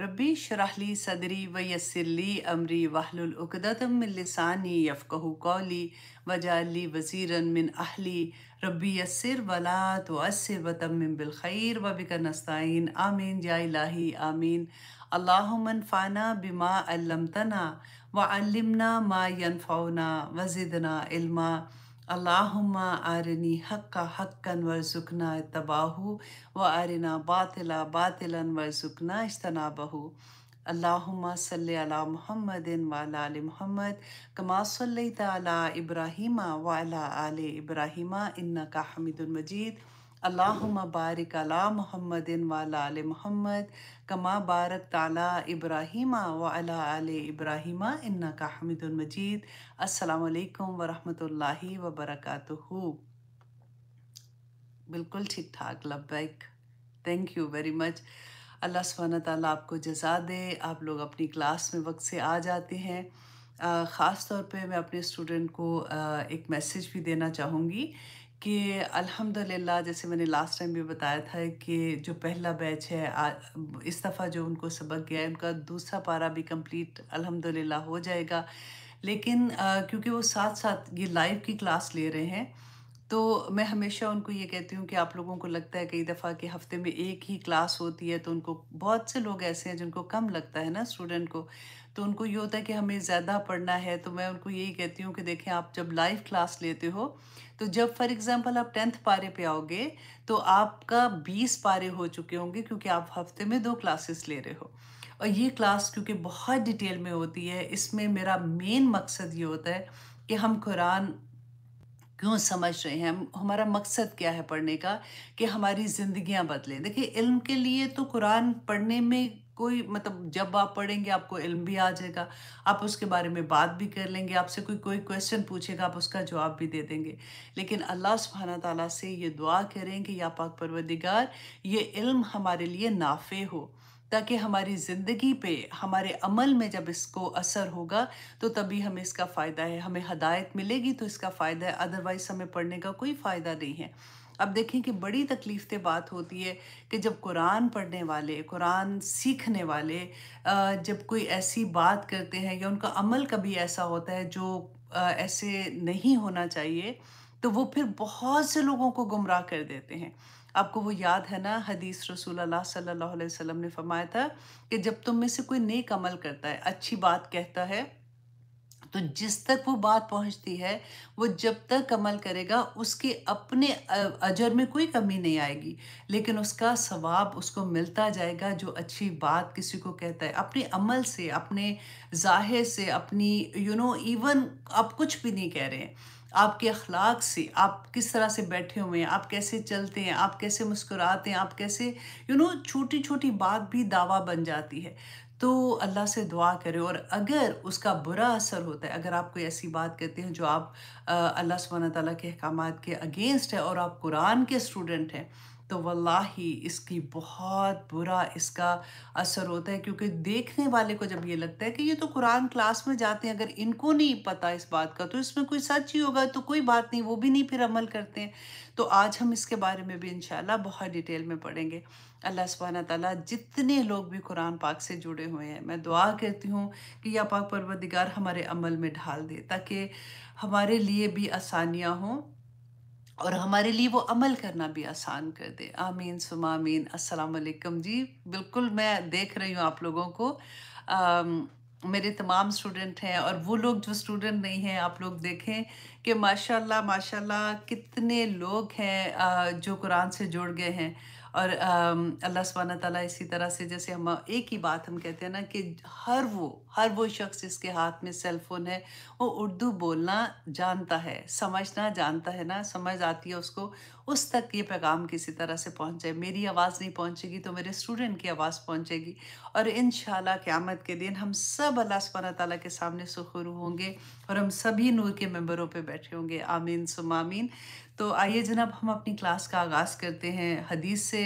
रबी शराहली सदरी व यसर अमरी वहलुल उकदतम मिन यफ़क़हु कौली वजाली वज़ीरन मिन अहली रबी यसर वला तुअस्सिर व तम्मिम बिल व बिका नस्ताइन आमीन या इलाही आमीन अल्लाहुम्मा अनफ़ाना बिमा अल्लमतना व अल्लिमना मा यनफ़उना व ज़िदना इल्मा اللهم أرني حقا حقا وارزقنا اتباعه وأرنا باطلا باطلا وارزقنا اجتنابه اللهم صل على محمد وعلى آل محمد كما صليت على إبراهيم وعلى آل إبراهيم إنك حميد مجيد अल्लाहुम्मा बारिक अला मोहम्मद वाल आल मोहम्मद कमा बारक ताला इब्राहिमा व इब्राहिम आल इब्राहिमा इन्ना का असलकम वरहमल वबरक बिल्कुल ठीक ठाक लबैक thank you very much Allah सुबहान ताला आपको जजा दे आप लोग अपनी क्लास में वक्त से आ जाते हैं ख़ास तौर पे मैं अपने स्टूडेंट को एक मैसेज भी देना चाहूँगी कि अल्हम्दुलिल्लाह जैसे मैंने लास्ट टाइम भी बताया था कि जो पहला बैच है इस दफ़ा जो उनको सबक गया है उनका दूसरा पारा भी कंप्लीट अल्हम्दुलिल्लाह हो जाएगा लेकिन क्योंकि वो साथ साथ ये लाइव की क्लास ले रहे हैं तो मैं हमेशा उनको ये कहती हूँ कि आप लोगों को लगता है कई दफ़ा कि हफ्ते में एक ही क्लास होती है तो उनको बहुत से लोग ऐसे हैं जिनको कम लगता है ना स्टूडेंट को तो उनको ये होता है कि हमें ज़्यादा पढ़ना है तो मैं उनको यही कहती हूँ कि देखें आप जब लाइव क्लास लेते हो तो जब फॉर एग्ज़ाम्पल आप टेंथ पारे पे आओगे तो आपका बीस पारे हो चुके होंगे क्योंकि आप हफ्ते में दो क्लासेस ले रहे हो और ये क्लास क्योंकि बहुत डिटेल में होती है इसमें मेरा मेन मकसद ये होता है कि हम कुरान क्यों समझ रहे हैं हमारा मकसद क्या है पढ़ने का कि हमारी ज़िंदियाँ बदलें देखिए इल्म के लिए तो कुरान पढ़ने में कोई मतलब जब आप पढ़ेंगे आपको इल्म भी आ जाएगा आप उसके बारे में बात भी कर लेंगे आपसे कोई कोई क्वेश्चन पूछेगा आप उसका जवाब भी दे देंगे लेकिन अल्लाह सुबहाना ताला से ये दुआ करें कि या पाक परवदिगार ये इल्म हमारे लिए नाफे हो ताकि हमारी ज़िंदगी पे हमारे अमल में जब इसको असर होगा तो तभी हमें इसका फ़ायदा है हमें हदायत मिलेगी तो इसका फ़ायदा है अदरवाइज़ हमें पढ़ने का कोई फ़ायदा नहीं है अब देखें कि बड़ी तकलीफ से बात होती है कि जब कुरान पढ़ने वाले कुरान सीखने वाले जब कोई ऐसी बात करते हैं या उनका अमल कभी ऐसा होता है जो ऐसे नहीं होना चाहिए तो वो फिर बहुत से लोगों को गुमराह कर देते हैं आपको वो याद है ना हदीस रसूल अल्लाह सल्लल्लाहु अलैहि वसल्लम ने फरमाया था कि जब तुम में से कोई नेक अमल करता है अच्छी बात कहता है तो जिस तक वो बात पहुंचती है वो जब तक अमल करेगा उसके अपने अजर में कोई कमी नहीं आएगी लेकिन उसका सवाब उसको मिलता जाएगा जो अच्छी बात किसी को कहता है अपने अमल से अपने जाहिर से अपनी यू नो इवन आप कुछ भी नहीं कह रहे हैं आपके अखलाक से आप किस तरह से बैठे हुए हैं आप कैसे चलते हैं आप कैसे मुस्कुराते हैं आप कैसे यू नो छोटी छोटी बात भी दावा बन जाती है तो अल्लाह से दुआ करें और अगर उसका बुरा असर होता है अगर आप कोई ऐसी बात करते हैं जो आप अल्लाह सुबहाना तला के अहकाम के अगेंस्ट है और आप कुरान के स्टूडेंट हैं तो वल्लाही इसकी बहुत बुरा इसका असर होता है क्योंकि देखने वाले को जब ये लगता है कि ये तो कुरान क्लास में जाते हैं अगर इनको नहीं पता इस बात का तो इसमें कोई सच ही होगा तो कोई बात नहीं वो भी नहीं फिर अमल करते हैं तो आज हम इसके बारे में भी इन बहुत डिटेल में पढ़ेंगे अल्लाह सुबहाना ताला जितने लोग भी कुरान पाक से जुड़े हुए हैं मैं दुआ करती हूँ कि यह पाक परवदिगार हमारे अमल में ढाल दे ताकि हमारे लिए भी आसानियाँ हों और हमारे लिए वो अमल करना भी आसान कर दे आमीन सुमामीन अस्सलाम वालेकुम जी बिल्कुल मैं देख रही हूँ आप लोगों को आम, मेरे तमाम स्टूडेंट हैं और वो लोग जो स्टूडेंट नहीं हैं आप लोग देखें कि माशाल्लाह माशाल्लाह कितने लोग हैं जो कुरान से जुड़ गए हैं और अल्लाह सुबहान ताला इसी तरह से जैसे हम एक ही बात हम कहते हैं ना कि हर वो हर वो शख्स जिसके हाथ में सेल फ़ोन है वो उर्दू बोलना जानता है समझना जानता है ना समझ आती है उसको उस तक ये पैगाम किसी तरह से पहुँच जाए मेरी आवाज़ नहीं पहुँचेगी तो मेरे स्टूडेंट की आवाज़ पहुँचेगी और इन क़्यामत के दिन हम सब अल्लाह सुबह ताली के सामने सुखरू होंगे और हम सभी नूर के मेम्बरों पर बैठे होंगे आमीन सुमामीन तो आइए जनाब हम अपनी क्लास का आगाज़ करते हैं हदीस से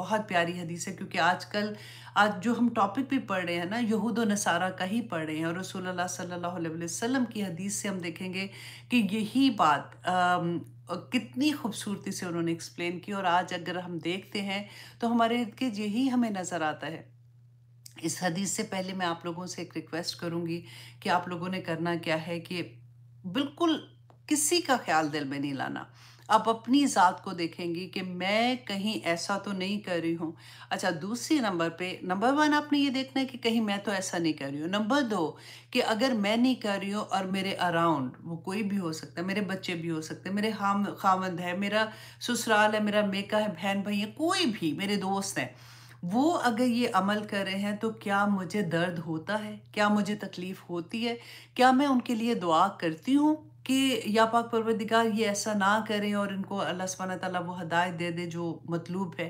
बहुत प्यारी हदीस है क्योंकि आजकल आज जो हम टॉपिक भी पढ़ रहे हैं ना यहूद व नसारा का ही पढ़ रहे हैं और रसूल सल्लल्लाहु अलैहि वसल्लम की हदीस से हम देखेंगे कि यही बात कितनी खूबसूरती से उन्होंने एक्सप्लेन की और आज अगर हम देखते हैं तो हमारे के यही हमें नज़र आता है इस हदीस से पहले मैं आप लोगों से एक रिक्वेस्ट करूंगी कि आप लोगों ने करना क्या है कि बिल्कुल किसी का ख्याल दिल में नहीं लाना आप अपनी ज़ात को देखेंगी कि मैं कहीं ऐसा तो नहीं कर रही हूँ अच्छा दूसरे नंबर पे नंबर वन आपने ये देखना है कि कहीं मैं तो ऐसा नहीं कर रही हूँ नंबर दो कि अगर मैं नहीं कर रही हूँ और मेरे अराउंड वो कोई भी हो सकता है मेरे बच्चे भी हो सकते हैं मेरे हाम खामंद है मेरा ससुराल है मेरा मेका है बहन भाई है कोई भी मेरे दोस्त हैं वो अगर ये अमल कर रहे हैं तो क्या मुझे दर्द होता है क्या मुझे तकलीफ़ होती है क्या मैं उनके लिए दुआ करती हूँ कि या पाक परवरदिगार ये ऐसा ना करें और इनको अल्लाह सुबहाना ताला वो हदायत दे दे जो मतलूब है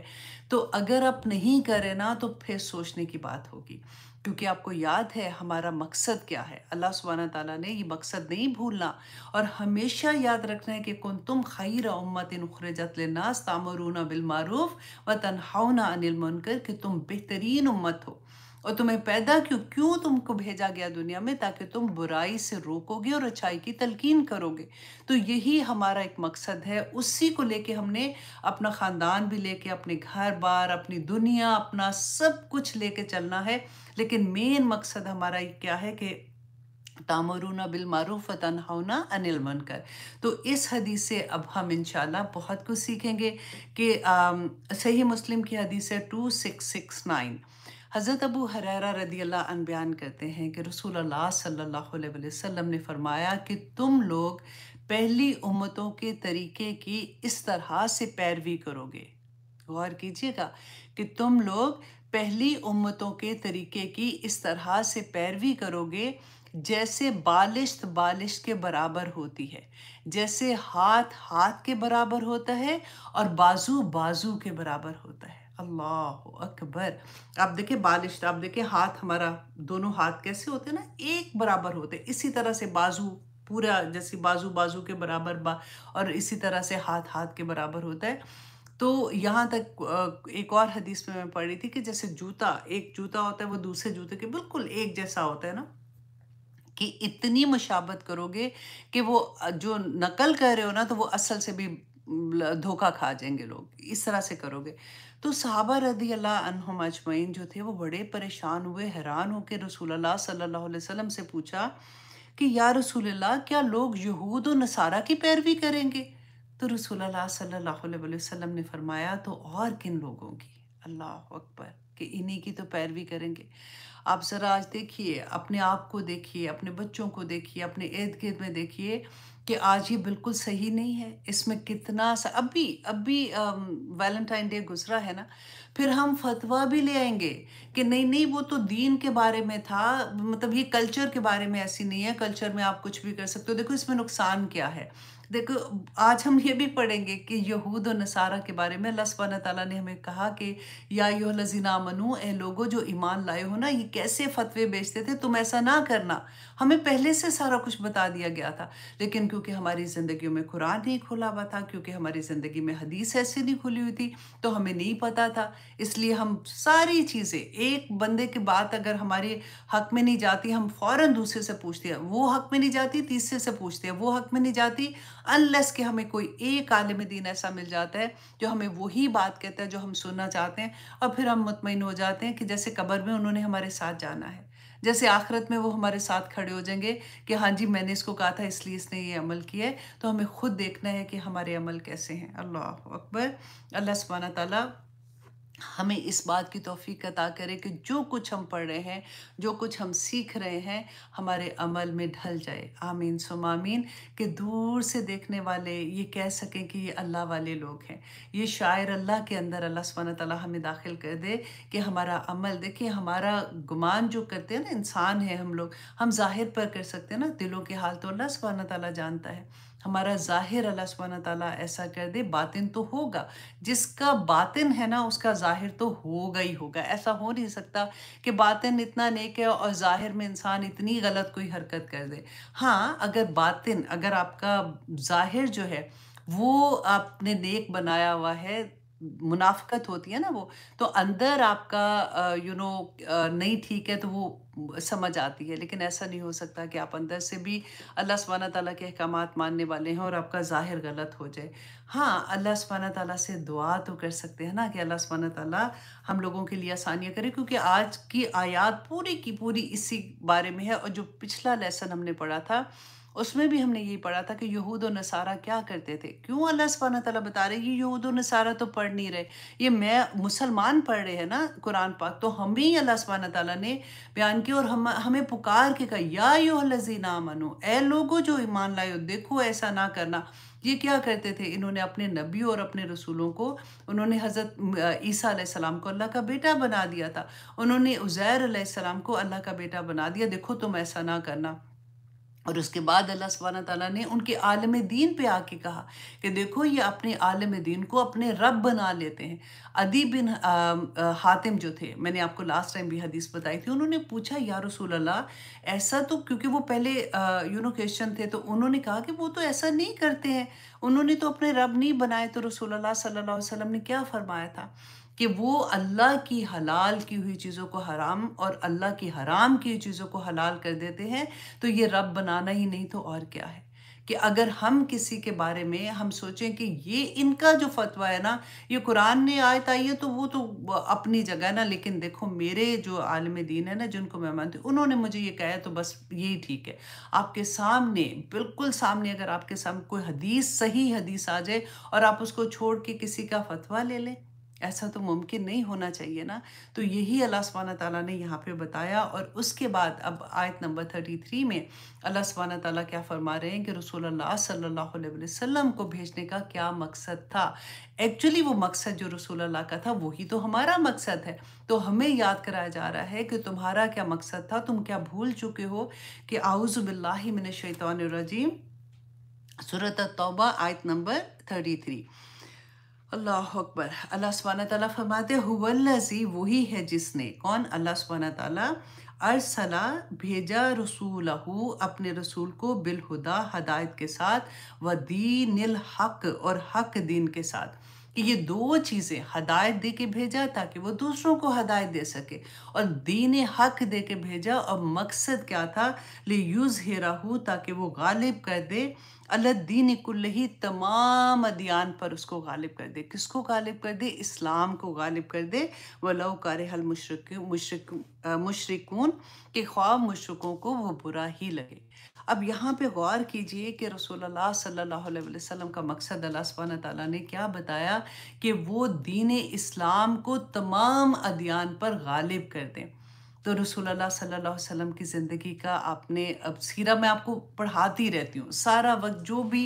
तो अगर आप नहीं करें ना तो फिर सोचने की बात होगी क्योंकि आपको याद है हमारा मकसद क्या है अल्लाह सुबहाना ताला ने ये मकसद नहीं भूलना और हमेशा याद रखना है कि कौन तुम खैर उम्मत नखरजत नास तामरूना बिलमारूफ व तनहाना अनिल मुनकर कि तुम बेहतरीन उम्मत हो और तुम्हें पैदा क्यों क्यों तुमको भेजा गया दुनिया में ताकि तुम बुराई से रोकोगे और अच्छाई की तलकीन करोगे तो यही हमारा एक मकसद है उसी को लेके हमने अपना ख़ानदान भी लेके अपने घर बार अपनी दुनिया अपना सब कुछ लेके चलना है लेकिन मेन मकसद हमारा क्या है कि तामरूना बिल मारूफ तनहाना अनिल मनकर तो इस हदीस से अब हम इन बहुत कुछ सीखेंगे कि सही मुस्लिम की हदीस है टू सिक्स सिक्स नाइन हज़रत अबू हरेरा रदी अल्लाह बयान करते हैं कि रसूल अल्लाह सल्लल्लाहु अलैहि वसल्लम ने फरमाया कि तुम लोग पहली उम्मतों के तरीके की इस तरह से पैरवी करोगे गौर कीजिएगा कि तुम लोग पहली उम्मतों के तरीके की इस तरह से पैरवी करोगे जैसे बालिश्त बालिश के बराबर होती है जैसे हाथ हाथ के बराबर होता है और बाजू बाजू के बराबर होता है अल्लाह अकबर आप देखिए बालिश आप देखिए हाथ हमारा दोनों हाथ कैसे होते हैं ना एक बराबर होते इसी तरह से बाजू पूरा जैसे बाजू बाजू के बराबर बा और इसी तरह से हाथ हाथ के बराबर होता है तो यहाँ तक एक और हदीस में मैं पढ़ी थी कि जैसे जूता एक जूता होता है वो दूसरे जूते के बिल्कुल एक जैसा होता है ना कि इतनी मुशाबत करोगे कि वो जो नकल कर रहे हो ना तो वो असल से भी धोखा खा जाएंगे लोग इस तरह से करोगे तो सहाबा रदी अल्लाह अजमैन जो थे वो बड़े परेशान हुए हैरान होकर रसूल सल्लल्लाहु अलैहि वसल्लम से पूछा कि या रसूल क्या लोग यहूद और नसारा की पैरवी करेंगे तो रसूल सल्लल्लाहु अलैहि वसल्लम ने फरमाया तो और किन लोगों की अल्लाह अकबर कि इन्हीं की तो पैरवी करेंगे आप ज़रा आज देखिए अपने आप को देखिए अपने बच्चों को देखिए अपने इर्द गिर्द में देखिए कि आज ये बिल्कुल सही नहीं है इसमें कितना सा अभी अभी वैलेंटाइन डे गुजरा है ना फिर हम फतवा भी ले आएंगे कि नहीं नहीं वो तो दीन के बारे में था मतलब ये कल्चर के बारे में ऐसी नहीं है कल्चर में आप कुछ भी कर सकते हो देखो इसमें नुकसान क्या है देखो आज हम ये भी पढ़ेंगे कि यहूद और नसारा के बारे में अल्लाह सुबहाना ने हमें कहा कि या यो लजीना मनु ए लोगो जो ईमान लाए हो ना ये कैसे फतवे बेचते थे तुम ऐसा ना करना हमें पहले से सारा कुछ बता दिया गया था लेकिन क्योंकि हमारी ज़िंदगियों में कुरान नहीं खुला हुआ था क्योंकि हमारी ज़िंदगी में हदीस ऐसी नहीं खुली हुई थी तो हमें नहीं पता था इसलिए हम सारी चीज़ें एक बंदे की बात अगर हमारे हक में नहीं जाती हम फ़ौर दूसरे से पूछते हैं वो हक में नहीं जाती तीसरे से पूछते हैं वो हक में नहीं जाती अनलेस कि हमें कोई एक आलिम दीन ऐसा मिल जाता है जो हमें वही बात कहता है जो हम सुनना चाहते हैं और फिर हम मुतमिन हो जाते हैं कि जैसे कब्र में उन्होंने हमारे साथ जाना है जैसे आखिरत में वो हमारे साथ खड़े हो जाएंगे कि हाँ जी मैंने इसको कहा था इसलिए इसने ये अमल किया है तो हमें खुद देखना है कि हमारे अमल कैसे हैं अल्लाह अकबर अल्लाह सुबहाना ताली हमें इस बात की तोफ़ी अता करे कि जो कुछ हम पढ़ रहे हैं जो कुछ हम सीख रहे हैं हमारे अमल में ढल जाए आमीन सुम आमीन के दूर से देखने वाले ये कह सकें कि ये अल्लाह वाले लोग हैं ये शायर अल्लाह के अंदर अल्लाह सुबह तला हमें दाखिल कर दे कि हमारा अमल देखिए हमारा गुमान जो करते हैं ना इंसान है हम लोग हम जाहिर पर कर सकते हैं ना दिलों के हाल तो अल्लाह सुबह तला जानता है हमारा ज़ाहिर अल्लाह सुबहाना ताला ऐसा कर दे बातिन तो होगा जिसका बातिन है ना उसका ज़ाहिर तो होगा ही होगा ऐसा हो नहीं सकता कि बातिन इतना नेक है और ज़ाहिर में इंसान इतनी गलत कोई हरकत कर दे हाँ अगर बातिन अगर आपका ज़ाहिर जो है वो आपने नेक बनाया हुआ है मुनाफत होती है ना वो तो अंदर आपका यू नो नहीं ठीक है तो वो समझ आती है लेकिन ऐसा नहीं हो सकता कि आप अंदर से भी अल्लाह सुबहाना ताला के अहकाम मानने वाले हैं और आपका ज़ाहिर गलत हो जाए हाँ अल्लाह सुबहाना ताला से दुआ तो कर सकते हैं ना कि अल्लाह सुबहाना ताला हम लोगों के लिए आसानियाँ करें क्योंकि आज की आयात पूरी की पूरी इसी बारे में है और जो पिछला लेसन हमने पढ़ा था उसमें भी हमने यही पढ़ा था कि यहूद और नसारा क्या करते थे क्यों अल्लाह सबान तला बता रहे ये यहूद और नसारा तो पढ़ नहीं रहे ये मैं मुसलमान पढ़ रहे हैं ना कुरान पाक तो हमें ही अल्लाह सबान तला ने बयान किया और हम हमें पुकार के कहा या यो ना मनो ए लोगो जो ईमान लाए देखो ऐसा ना करना ये क्या करते थे इन्होंने अपने नबी और अपने रसूलों को उन्होंने हज़रत ईसा सलाम को अल्लाह का बेटा बना दिया था उन्होंने उज़ैर सलाम को अल्लाह का बेटा बना दिया देखो तुम ऐसा ना करना और उसके बाद अल्लाह सुबहाना तला ने उनके आलम दीन पे आके कहा कि देखो ये अपने आलम दीन को अपने रब बना लेते हैं अदी बिन हातिम जो थे मैंने आपको लास्ट टाइम भी हदीस बताई थी उन्होंने पूछा या रसूल अल्लाह ऐसा तो क्योंकि वो पहले यू नो क्वेश्चन थे तो उन्होंने कहा कि वो तो ऐसा नहीं करते हैं उन्होंने तो अपने रब नहीं बनाए तो रसोल्ला सल्ला वसलम ने क्या फरमाया था कि वो अल्लाह की हलाल की हुई चीज़ों को हराम और अल्लाह की हराम की हुई चीज़ों को हलाल कर देते हैं तो ये रब बनाना ही नहीं तो और क्या है कि अगर हम किसी के बारे में हम सोचें कि ये इनका जो फतवा है ना ये कुरान ने आयत आई है तो वो तो अपनी जगह है ना लेकिन देखो मेरे जो आलम दीन है ना जिनको मैं मानती हूँ उन्होंने मुझे ये कहा है तो बस यही ठीक है आपके सामने बिल्कुल सामने अगर आपके सामने कोई हदीस सही हदीस आ जाए और आप उसको छोड़ के किसी का फतवा ले लें ऐसा तो मुमकिन नहीं होना चाहिए ना तो यही अल्लाह सुबहाना ताला ने यहाँ पे बताया और उसके बाद अब आयत नंबर थर्टी थ्री में अल्लाह सुबहाना ताला क्या फरमा रहे हैं कि रसूल सल्लल्लाहु अलैहि वसल्लम को भेजने का क्या मकसद था एक्चुअली वो मकसद जो रसूल अल्लाह का था वही तो हमारा मकसद है तो हमें याद कराया जा रहा है कि तुम्हारा क्या मकसद था तुम क्या भूल चुके हो कि आउज़बिल्लामिन शैतान रजीम सूरत तौबा आयत नंबर थर्टी थ्री अल्लाह अकबर अल्लाह सुबहाना तला फरमाते हुई वही है जिसने कौन अल्लाह सुबहाना तला अरसला भेजा रसूल अपने रसूल को बिलहुदा हदायत के साथ व दीन हक और हक दीन के साथ कि ये दो चीज़ें हदायत दे के भेजा ताकि वो दूसरों को हदायत दे सके और दीन हक दे के भेजा और मकसद क्या था ले यूज़ हेरा ताकि वो गालिब कर दे अल्दीन ही तमाम अदियान पर उसको गालिब कर दे किसको गालिब कर दे इस्लाम को गालिब कर दे वलो कार हल मुशरक मुशरकून के ख्वाब मुशरकों को वह बुरा ही लगे अब यहाँ पे गौर कीजिए कि रसोल सल्लाम का मकसद अल्लाह सुबहाना ताला ने क्या बताया कि वो दीन इस्लाम को तमाम अदियान पर गालिब कर दें तो रसोल्ला सल्लल्लाहु अलैहि वसल्लम की ज़िंदगी का आपने अब सीरा मैं आपको पढ़ाती रहती हूँ सारा वक्त जो भी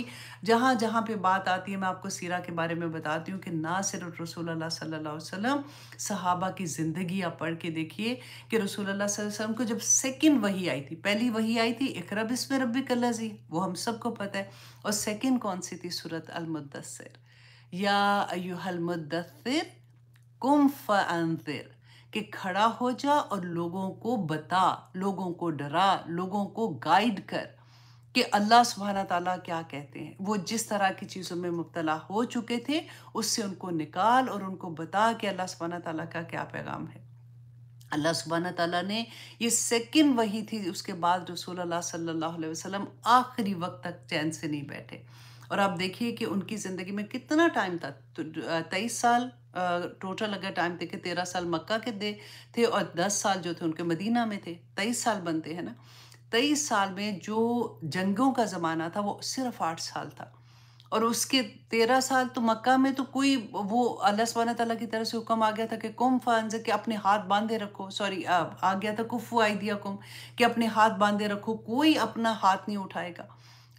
जहाँ जहाँ पे बात आती है मैं आपको सीरा के बारे में बताती हूँ कि ना सिर्फ रसोल्ला सल्लल्लाहु अलैहि वसल्लम सहाबा की ज़िंदगी आप पढ़ के देखिए कि रसोल्ला वसल्लम को जब सेकेंड वही आई थी पहली वही आई थी रब बिस्म रबी जी वो हम सबको पता है और सेकेंड कौन सी थी सूरत अलमुद्दसर या अयुहल मुद्दसर कुम फ़िर कि खड़ा हो जा और लोगों को बता लोगों को डरा लोगों को गाइड कर कि अल्लाह सुबहाना ताला क्या कहते हैं वो जिस तरह की चीज़ों में मुबतला हो चुके थे उससे उनको निकाल और उनको बता कि अल्लाह सुबहाना ताला का क्या पैगाम है अल्लाह सुबहाना ताला ने ये सेकंड वही थी उसके बाद रसूल अल्लाह सल्लल्लाहु अलैहि वसल्लम आखिरी वक्त तक चैन से नहीं बैठे और आप देखिए कि उनकी ज़िंदगी में कितना टाइम था तो, तेईस साल टोटल अगर टाइम देखे तेरह साल मक्का के दे थे और दस साल जो थे उनके मदीना में थे तेईस साल बनते हैं ना तेईस साल में जो जंगों का ज़माना था वो सिर्फ आठ साल था और उसके तेरह साल तो मक्का में तो कोई वो अल्लाह सुबहाना तला की तरफ से हुक्म आ गया था कि कुम फानज कि अपने हाथ बांधे रखो सॉरी आ गया था कुफ आई दिया कुम कि अपने हाथ बांधे रखो कोई अपना हाथ नहीं उठाएगा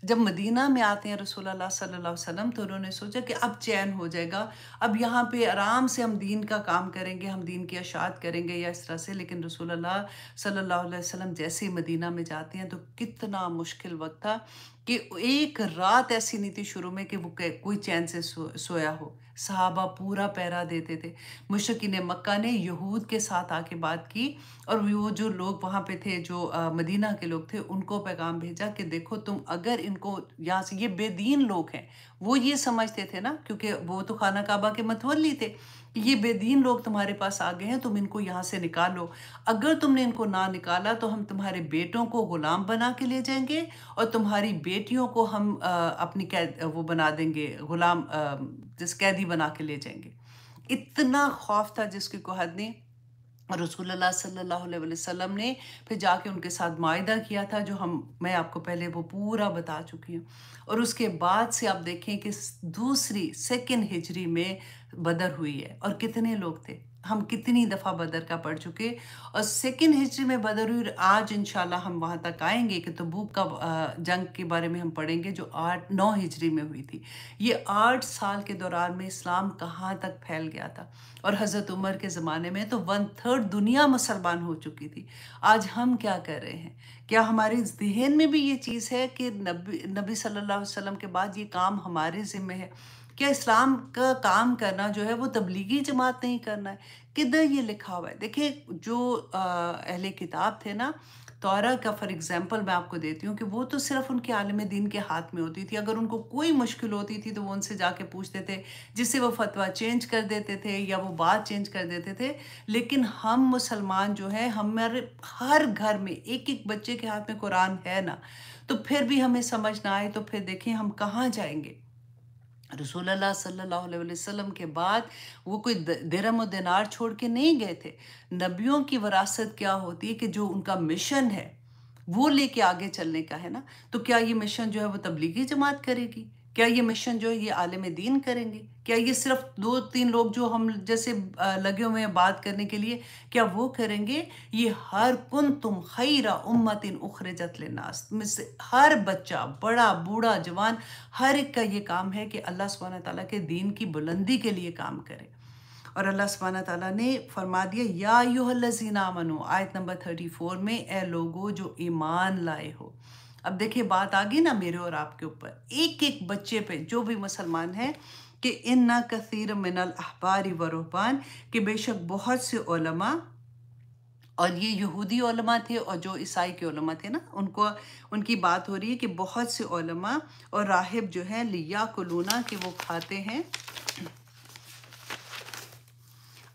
जब मदीना में आते हैं रसूल अल्लाह सल्लल्लाहु अलैहि वसल्लम तो उन्होंने सोचा कि अब चैन हो जाएगा अब यहाँ पे आराम से हम दीन का काम करेंगे हम दीन की अशात करेंगे या इस तरह से लेकिन रसूल अल्लाह सल्लल्लाहु अलैहि वसल्लम जैसे ही मदीना में जाते हैं तो कितना मुश्किल वक्त था कि एक रात ऐसी नहीं थी शुरू में कि वो कोई चैन से सो, सोया हो साहबा पूरा पैरा देते थे मुशकिन मक्का ने यहूद के साथ आके बात की और वो जो लोग वहाँ पे थे जो मदीना के लोग थे उनको पैगाम भेजा कि देखो तुम अगर इनको यहाँ से ये बेदीन लोग हैं वो ये समझते थे ना क्योंकि वो तो खाना काबा के मतवली थे ये बेदीन लोग तुम्हारे पास आ गए हैं तुम इनको यहाँ से निकालो अगर तुमने इनको ना निकाला तो हम तुम्हारे बेटों को ग़ुलाम बना के ले जाएंगे और तुम्हारी बेटियों को हम अपनी कैद वो बना देंगे ग़ुलाम जिस कैदी बना के ले जाएंगे इतना खौफ था जिसकी कोहद ने रसोल्ला सल्लल्लाहु अलैहि वसल्लम ने फिर जाके उनके साथ माहा किया था जो हम मैं आपको पहले वो पूरा बता चुकी हूँ और उसके बाद से आप देखें कि दूसरी सेकेंड हिजरी में बदर हुई है और कितने लोग थे हम कितनी दफ़ा बदर का पढ़ चुके और सेकेंड हिस्ट्री में बदर हुई आज इंशाल्लाह हम वहाँ तक आएंगे कि तबूक का जंग के बारे में हम पढ़ेंगे जो आठ नौ हिजरी में हुई थी ये आठ साल के दौरान में इस्लाम कहाँ तक फैल गया था और हज़रत उमर के ज़माने में तो वन थर्ड दुनिया मुसलमान हो चुकी थी आज हम क्या कर रहे हैं क्या हमारे जहन में भी ये चीज़ है कि नबी नबी सल्ला वसलम के बाद ये काम हमारे ज़िम्मे है क्या इस्लाम का काम करना जो है वो तबलीगी जमात नहीं करना है किधर ये लिखा हुआ है देखिए जो अहले किताब थे ना तौरा का फॉर एग्ज़ाम्पल मैं आपको देती हूँ कि वो तो सिर्फ उनके आलम दीन के हाथ में होती थी अगर उनको कोई मुश्किल होती थी तो वो उनसे जाके पूछते थे जिससे वो फतवा चेंज कर देते थे या वो बात चेंज कर देते थे लेकिन हम मुसलमान जो हैं हमारे हर घर में एक एक बच्चे के हाथ में कुरान है ना तो फिर भी हमें समझ ना आए तो फिर देखें हम कहाँ जाएंगे रसूल सल्लल्लाहु अलैहि वसल्लम के बाद वो कोई दरम और दिनार छोड़ के नहीं गए थे नबियों की वरासत क्या होती है कि जो उनका मिशन है वो लेके आगे चलने का है ना तो क्या ये मिशन जो है वो तबलीगी जमात करेगी क्या ये मिशन जो है ये आलम दीन करेंगे क्या ये सिर्फ दो तीन लोग जो हम जैसे लगे हुए हैं बात करने के लिए क्या वो करेंगे ये हर कुन तुम खैरा उम्मत इन उखरजत लेनास में से हर बच्चा बड़ा बूढ़ा जवान हर एक का ये काम है कि अल्लाह सुबहाना ताला के दीन की बुलंदी के लिए काम करे और अल्लाह सुबहाना ताला ने फरमा दिया या लजीना मनो आयत नंबर थर्टी फोर में ए लोगो जो ईमान लाए हो अब देखिए बात आ गई ना मेरे और आपके ऊपर एक एक बच्चे पे जो भी मुसलमान हैं कि इन ना कसीर मिनल अहबारी व रूहान कि बेशक बहुत से ओलमा और ये यहूदी ओलमा थे और जो ईसाई के ओलमा थे ना उनको उनकी बात हो रही है कि बहुत से ओलमा और राहिब जो है लिया कुलूना कि वो खाते हैं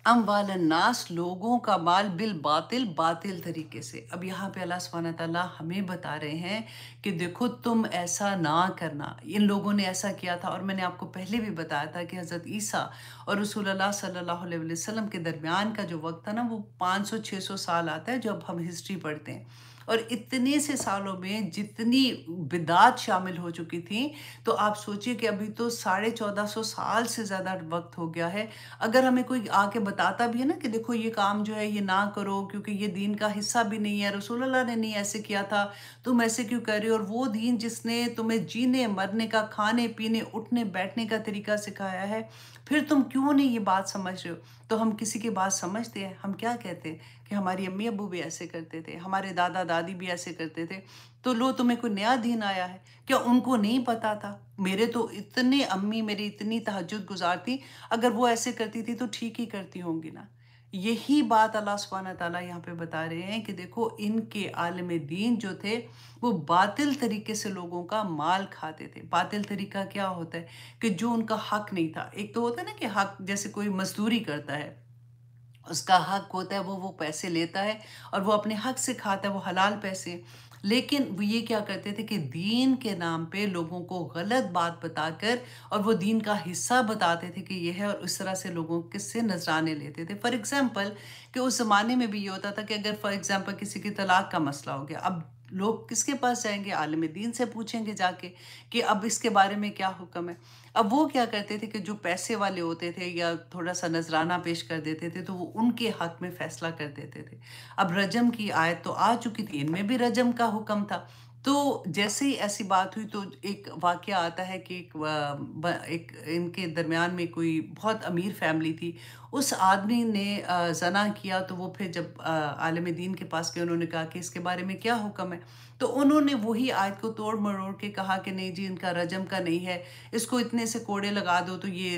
अम्बाल नास लोगों का माल बिल बातिल बातिल तरीके से अब यहाँ पे अल्लाह सुबहाना ताला हमें बता रहे हैं कि देखो तुम ऐसा ना करना इन लोगों ने ऐसा किया था और मैंने आपको पहले भी बताया था कि हज़रत ईसा और रसूल अल्लाह सल्लल्लाहु अलैहि वसल्लम के दरमियान का जो वक्त था ना वो 500-600 साल आता है जब हम हिस्ट्री पढ़ते हैं और इतने से सालों में जितनी बिदात शामिल हो चुकी थी तो आप सोचिए कि अभी तो साढ़े चौदह सौ साल से ज़्यादा वक्त हो गया है अगर हमें कोई आके बताता भी है ना कि देखो ये काम जो है ये ना करो क्योंकि ये दीन का हिस्सा भी नहीं है रसूलुल्लाह ने नहीं ऐसे किया था तुम ऐसे क्यों कर रहे हो और वो दीन जिसने तुम्हें जीने मरने का खाने पीने उठने बैठने का तरीका सिखाया है फिर तुम क्यों नहीं ये बात समझ रहे हो तो हम किसी की बात समझते हैं हम क्या कहते हैं कि हमारी अम्मी अबू भी ऐसे करते थे हमारे दादा दादी भी ऐसे करते थे तो लो तुम्हें कोई नया दिन आया है क्या उनको नहीं पता था मेरे तो इतने अम्मी मेरी इतनी तहजद गुजार थी अगर वो ऐसे करती थी तो ठीक ही करती होंगी ना यही बात अल्लाह सुबहाना तला यहाँ पे बता रहे हैं कि देखो इनके आलम दीन जो थे वो बातिल तरीके से लोगों का माल खाते थे बातिल तरीका क्या होता है कि जो उनका हक नहीं था एक तो होता है ना कि हक जैसे कोई मजदूरी करता है उसका हक होता है वो वो पैसे लेता है और वो अपने हक से खाता है वो हलाल पैसे लेकिन वो ये क्या करते थे कि दीन के नाम पे लोगों को गलत बात बताकर और वो दीन का हिस्सा बताते थे कि यह है और उस तरह से लोगों किससे नजराने लेते थे फॉर एग्ज़ाम्पल कि उस ज़माने में भी ये होता था कि अगर फॉर एग्ज़ाम्पल किसी की तलाक का मसला हो गया अब लोग किसके पास जाएंगे आलम दीन से पूछेंगे जाके कि अब इसके बारे में क्या हुक्म है अब वो क्या करते थे कि जो पैसे वाले होते थे या थोड़ा सा नजराना पेश कर देते थे तो वो उनके हक में फैसला कर देते थे अब रजम की आयत तो आ चुकी थी इनमें भी रजम का हुक्म था तो जैसे ही ऐसी बात हुई तो एक वाक्य आता है कि एक, एक इनके दरमियान में कोई बहुत अमीर फैमिली थी उस आदमी ने जना किया तो वो फिर जब आलम दीन के पास गए उन्होंने कहा कि इसके बारे में क्या हुक्म है तो उन्होंने वही आयत को तोड़ मरोड़ के कहा कि नहीं जी इनका रजम का नहीं है इसको इतने से कोड़े लगा दो तो ये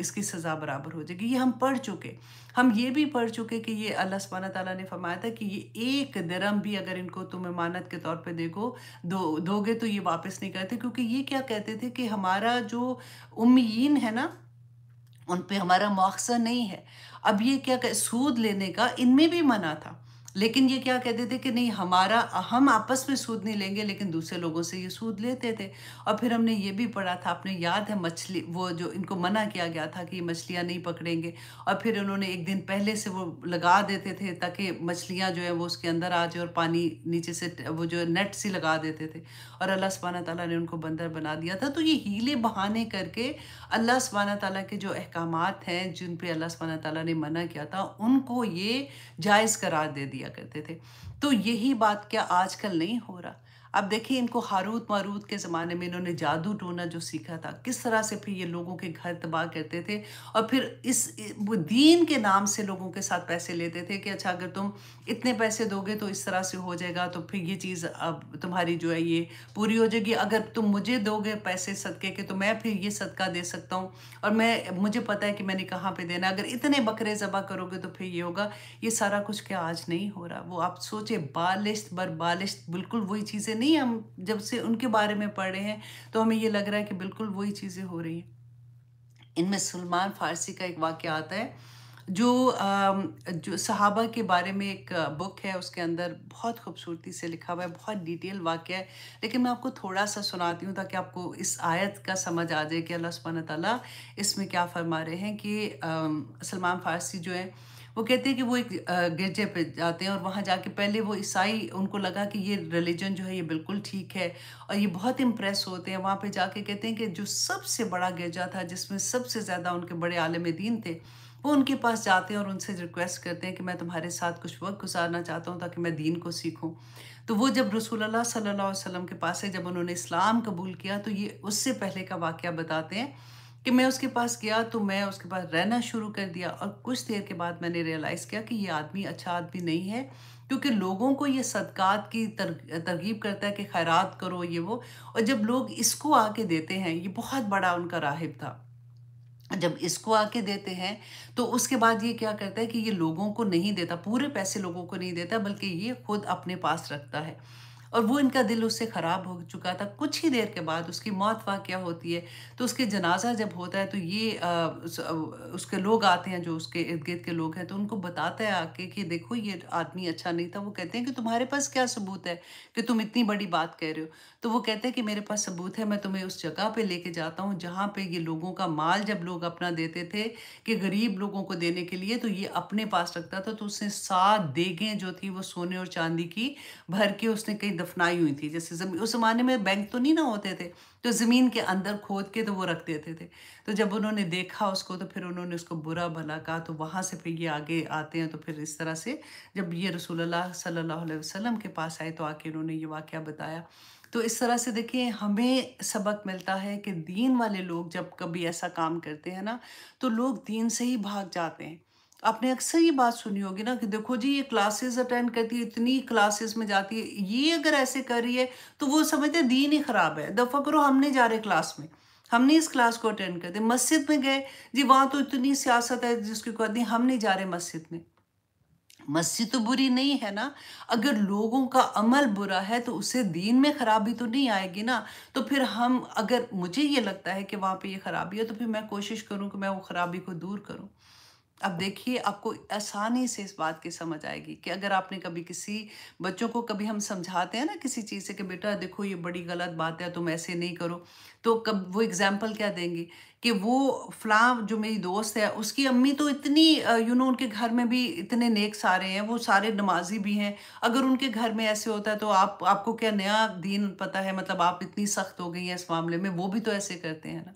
इसकी सज़ा बराबर हो जाएगी ये हम पढ़ चुके हम ये भी पढ़ चुके कि ये अल्लाह सुबहाना तला ने फरमाया था कि ये एक दरम भी अगर इनको तुम इमानत के तौर पे देखो दो दोगे तो ये वापस नहीं करते क्योंकि ये क्या कहते थे कि हमारा जो उम्मीन है ना उन पे हमारा मुआवजा नहीं है अब ये क्या कर, सूद लेने का इनमें भी मना था लेकिन ये क्या कहते थे कि नहीं हमारा हम आपस में सूद नहीं लेंगे लेकिन दूसरे लोगों से ये सूद लेते थे और फिर हमने ये भी पढ़ा था आपने याद है मछली वो जो इनको मना किया गया था कि मछलियाँ नहीं पकड़ेंगे और फिर उन्होंने एक दिन पहले से वो लगा देते थे ताकि मछलियाँ जो है वो उसके अंदर आ जाए और पानी नीचे से वो जो नेट सी लगा देते थे और अल्लाह सुबहाना तला ने उनको बंदर बना दिया था तो ये हीले बहाने करके अल्लाह सुबहाना तला के जो अहकाम हैं जिन पर अल्लाह सुबहाना तला ने मना किया था उनको ये जायज़ करार दे दिया दिया करते थे तो यही बात क्या आजकल नहीं हो रहा अब देखिए इनको हारूत मारूत के ज़माने में इन्होंने जादू टोना जो सीखा था किस तरह से फिर ये लोगों के घर तबाह करते थे और फिर इस वो दीन के नाम से लोगों के साथ पैसे लेते थे कि अच्छा अगर तुम इतने पैसे दोगे तो इस तरह से हो जाएगा तो फिर ये चीज़ अब तुम्हारी जो है ये पूरी हो जाएगी अगर तुम मुझे दोगे पैसे सदके के तो मैं फिर ये सदका दे सकता हूँ और मैं मुझे पता है कि मैंने कहाँ पे देना अगर इतने बकरे ज़बा करोगे तो फिर ये होगा ये सारा कुछ क्या आज नहीं हो रहा वो आप सोचे बालिश बर बालिश बिल्कुल वही चीज़ें नहीं हम जब से उनके बारे में पढ़ रहे हैं तो हमें ये लग रहा है कि बिल्कुल वही चीज़ें हो रही हैं इनमें सलमान फारसी का एक वाक्य आता है जो जो सहाबा के बारे में एक बुक है उसके अंदर बहुत खूबसूरती से लिखा हुआ है बहुत डिटेल वाक्य है लेकिन मैं आपको थोड़ा सा सुनाती हूँ ताकि आपको इस आयत का समझ आ जाए कि अल्लाह सुबहान ताली इसमें क्या फरमा रहे हैं कि सलमान फ़ारसी जो है वो कहते हैं कि वो एक गिरजे पे जाते हैं और वहाँ जाके पहले वो ईसाई उनको लगा कि ये रिलीजन जो है ये बिल्कुल ठीक है और ये बहुत इम्प्रेस होते हैं वहाँ पे जाके कहते हैं कि जो सबसे बड़ा गिरजा था जिसमें सबसे ज़्यादा उनके बड़े आलम दीन थे वो उनके पास जाते हैं और उनसे रिक्वेस्ट करते हैं कि मैं तुम्हारे साथ कुछ वक्त गुजारना चाहता हूँ ताकि मैं दीन को सीखूँ तो वो जब रसूल अल्लाह सल्लल्लाहु अलैहि वसल्लम के पास है जब उन्होंने इस्लाम कबूल किया तो ये उससे पहले का वाक़ बताते हैं कि मैं उसके पास गया तो मैं उसके पास रहना शुरू कर दिया और कुछ देर के बाद मैंने रियलाइज़ किया कि ये आदमी अच्छा आदमी नहीं है क्योंकि लोगों को ये सदकात की तरगीब करता है कि खैरात करो ये वो और जब लोग इसको आके देते हैं ये बहुत बड़ा उनका राहिब था जब इसको आके देते हैं तो उसके बाद ये क्या करता है कि ये लोगों को नहीं देता पूरे पैसे लोगों को नहीं देता बल्कि ये खुद अपने पास रखता है और वो इनका दिल उससे ख़राब हो चुका था कुछ ही देर के बाद उसकी मौत वाक़ होती है तो उसके जनाजा जब होता है तो ये आ, उस, उसके लोग आते हैं जो उसके इर्द गिर्द के लोग हैं तो उनको बताता है आके कि देखो ये आदमी अच्छा नहीं था वो कहते हैं कि तुम्हारे पास क्या सबूत है कि तुम इतनी बड़ी बात कह रहे हो तो वो कहते हैं कि मेरे पास सबूत है मैं तुम्हें उस जगह पे लेके जाता हूँ जहाँ पे ये लोगों का माल जब लोग अपना देते थे कि गरीब लोगों को देने के लिए तो ये अपने पास रखता था तो उसने सात देगें जो थी वो सोने और चांदी की भर के उसने कहीं दफनाई हुई थी जैसे उस ज़माने में बैंक तो नहीं ना होते थे तो ज़मीन के अंदर खोद के तो वो रख देते थे तो जब उन्होंने देखा उसको तो फिर उन्होंने उसको बुरा भला कहा तो वहाँ से फिर ये आगे आते हैं तो फिर इस तरह से जब ये रसूल सल्ला वसलम के पास आए तो आके उन्होंने ये वाक़ बताया तो इस तरह से देखिए हमें सबक मिलता है कि दीन वाले लोग जब कभी ऐसा काम करते हैं ना तो लोग दीन से ही भाग जाते हैं आपने अक्सर ये बात सुनी होगी ना कि देखो जी ये क्लासेस अटेंड करती है इतनी क्लासेस में जाती है ये अगर ऐसे कर रही है तो वो समझते हैं दीन ही ख़राब है दफ़ा करो हम नहीं जा रहे क्लास में हम नहीं इस क्लास को अटेंड करते मस्जिद में गए जी वहाँ तो इतनी सियासत है जिसकी कहती हम नहीं जा रहे मस्जिद में मस्जिद तो बुरी नहीं है ना अगर लोगों का अमल बुरा है तो उसे दीन में ख़राबी तो नहीं आएगी ना तो फिर हम अगर मुझे ये लगता है कि वहाँ पे ये ख़राबी है तो फिर मैं कोशिश करूँ कि मैं वो ख़राबी को दूर करूँ अब देखिए आपको आसानी से इस बात की समझ आएगी कि अगर आपने कभी किसी बच्चों को कभी हम समझाते हैं ना किसी चीज़ से कि बेटा देखो ये बड़ी गलत बात है तुम ऐसे नहीं करो तो कब वो एग्ज़ाम्पल क्या देंगे कि वो फलां जो मेरी दोस्त है उसकी अम्मी तो इतनी यू नो उनके घर में भी इतने नेक सारे हैं वो सारे नमाजी भी हैं अगर उनके घर में ऐसे होता है तो आप आपको क्या नया दीन पता है मतलब आप इतनी सख्त हो गई हैं इस मामले में वो भी तो ऐसे करते हैं ना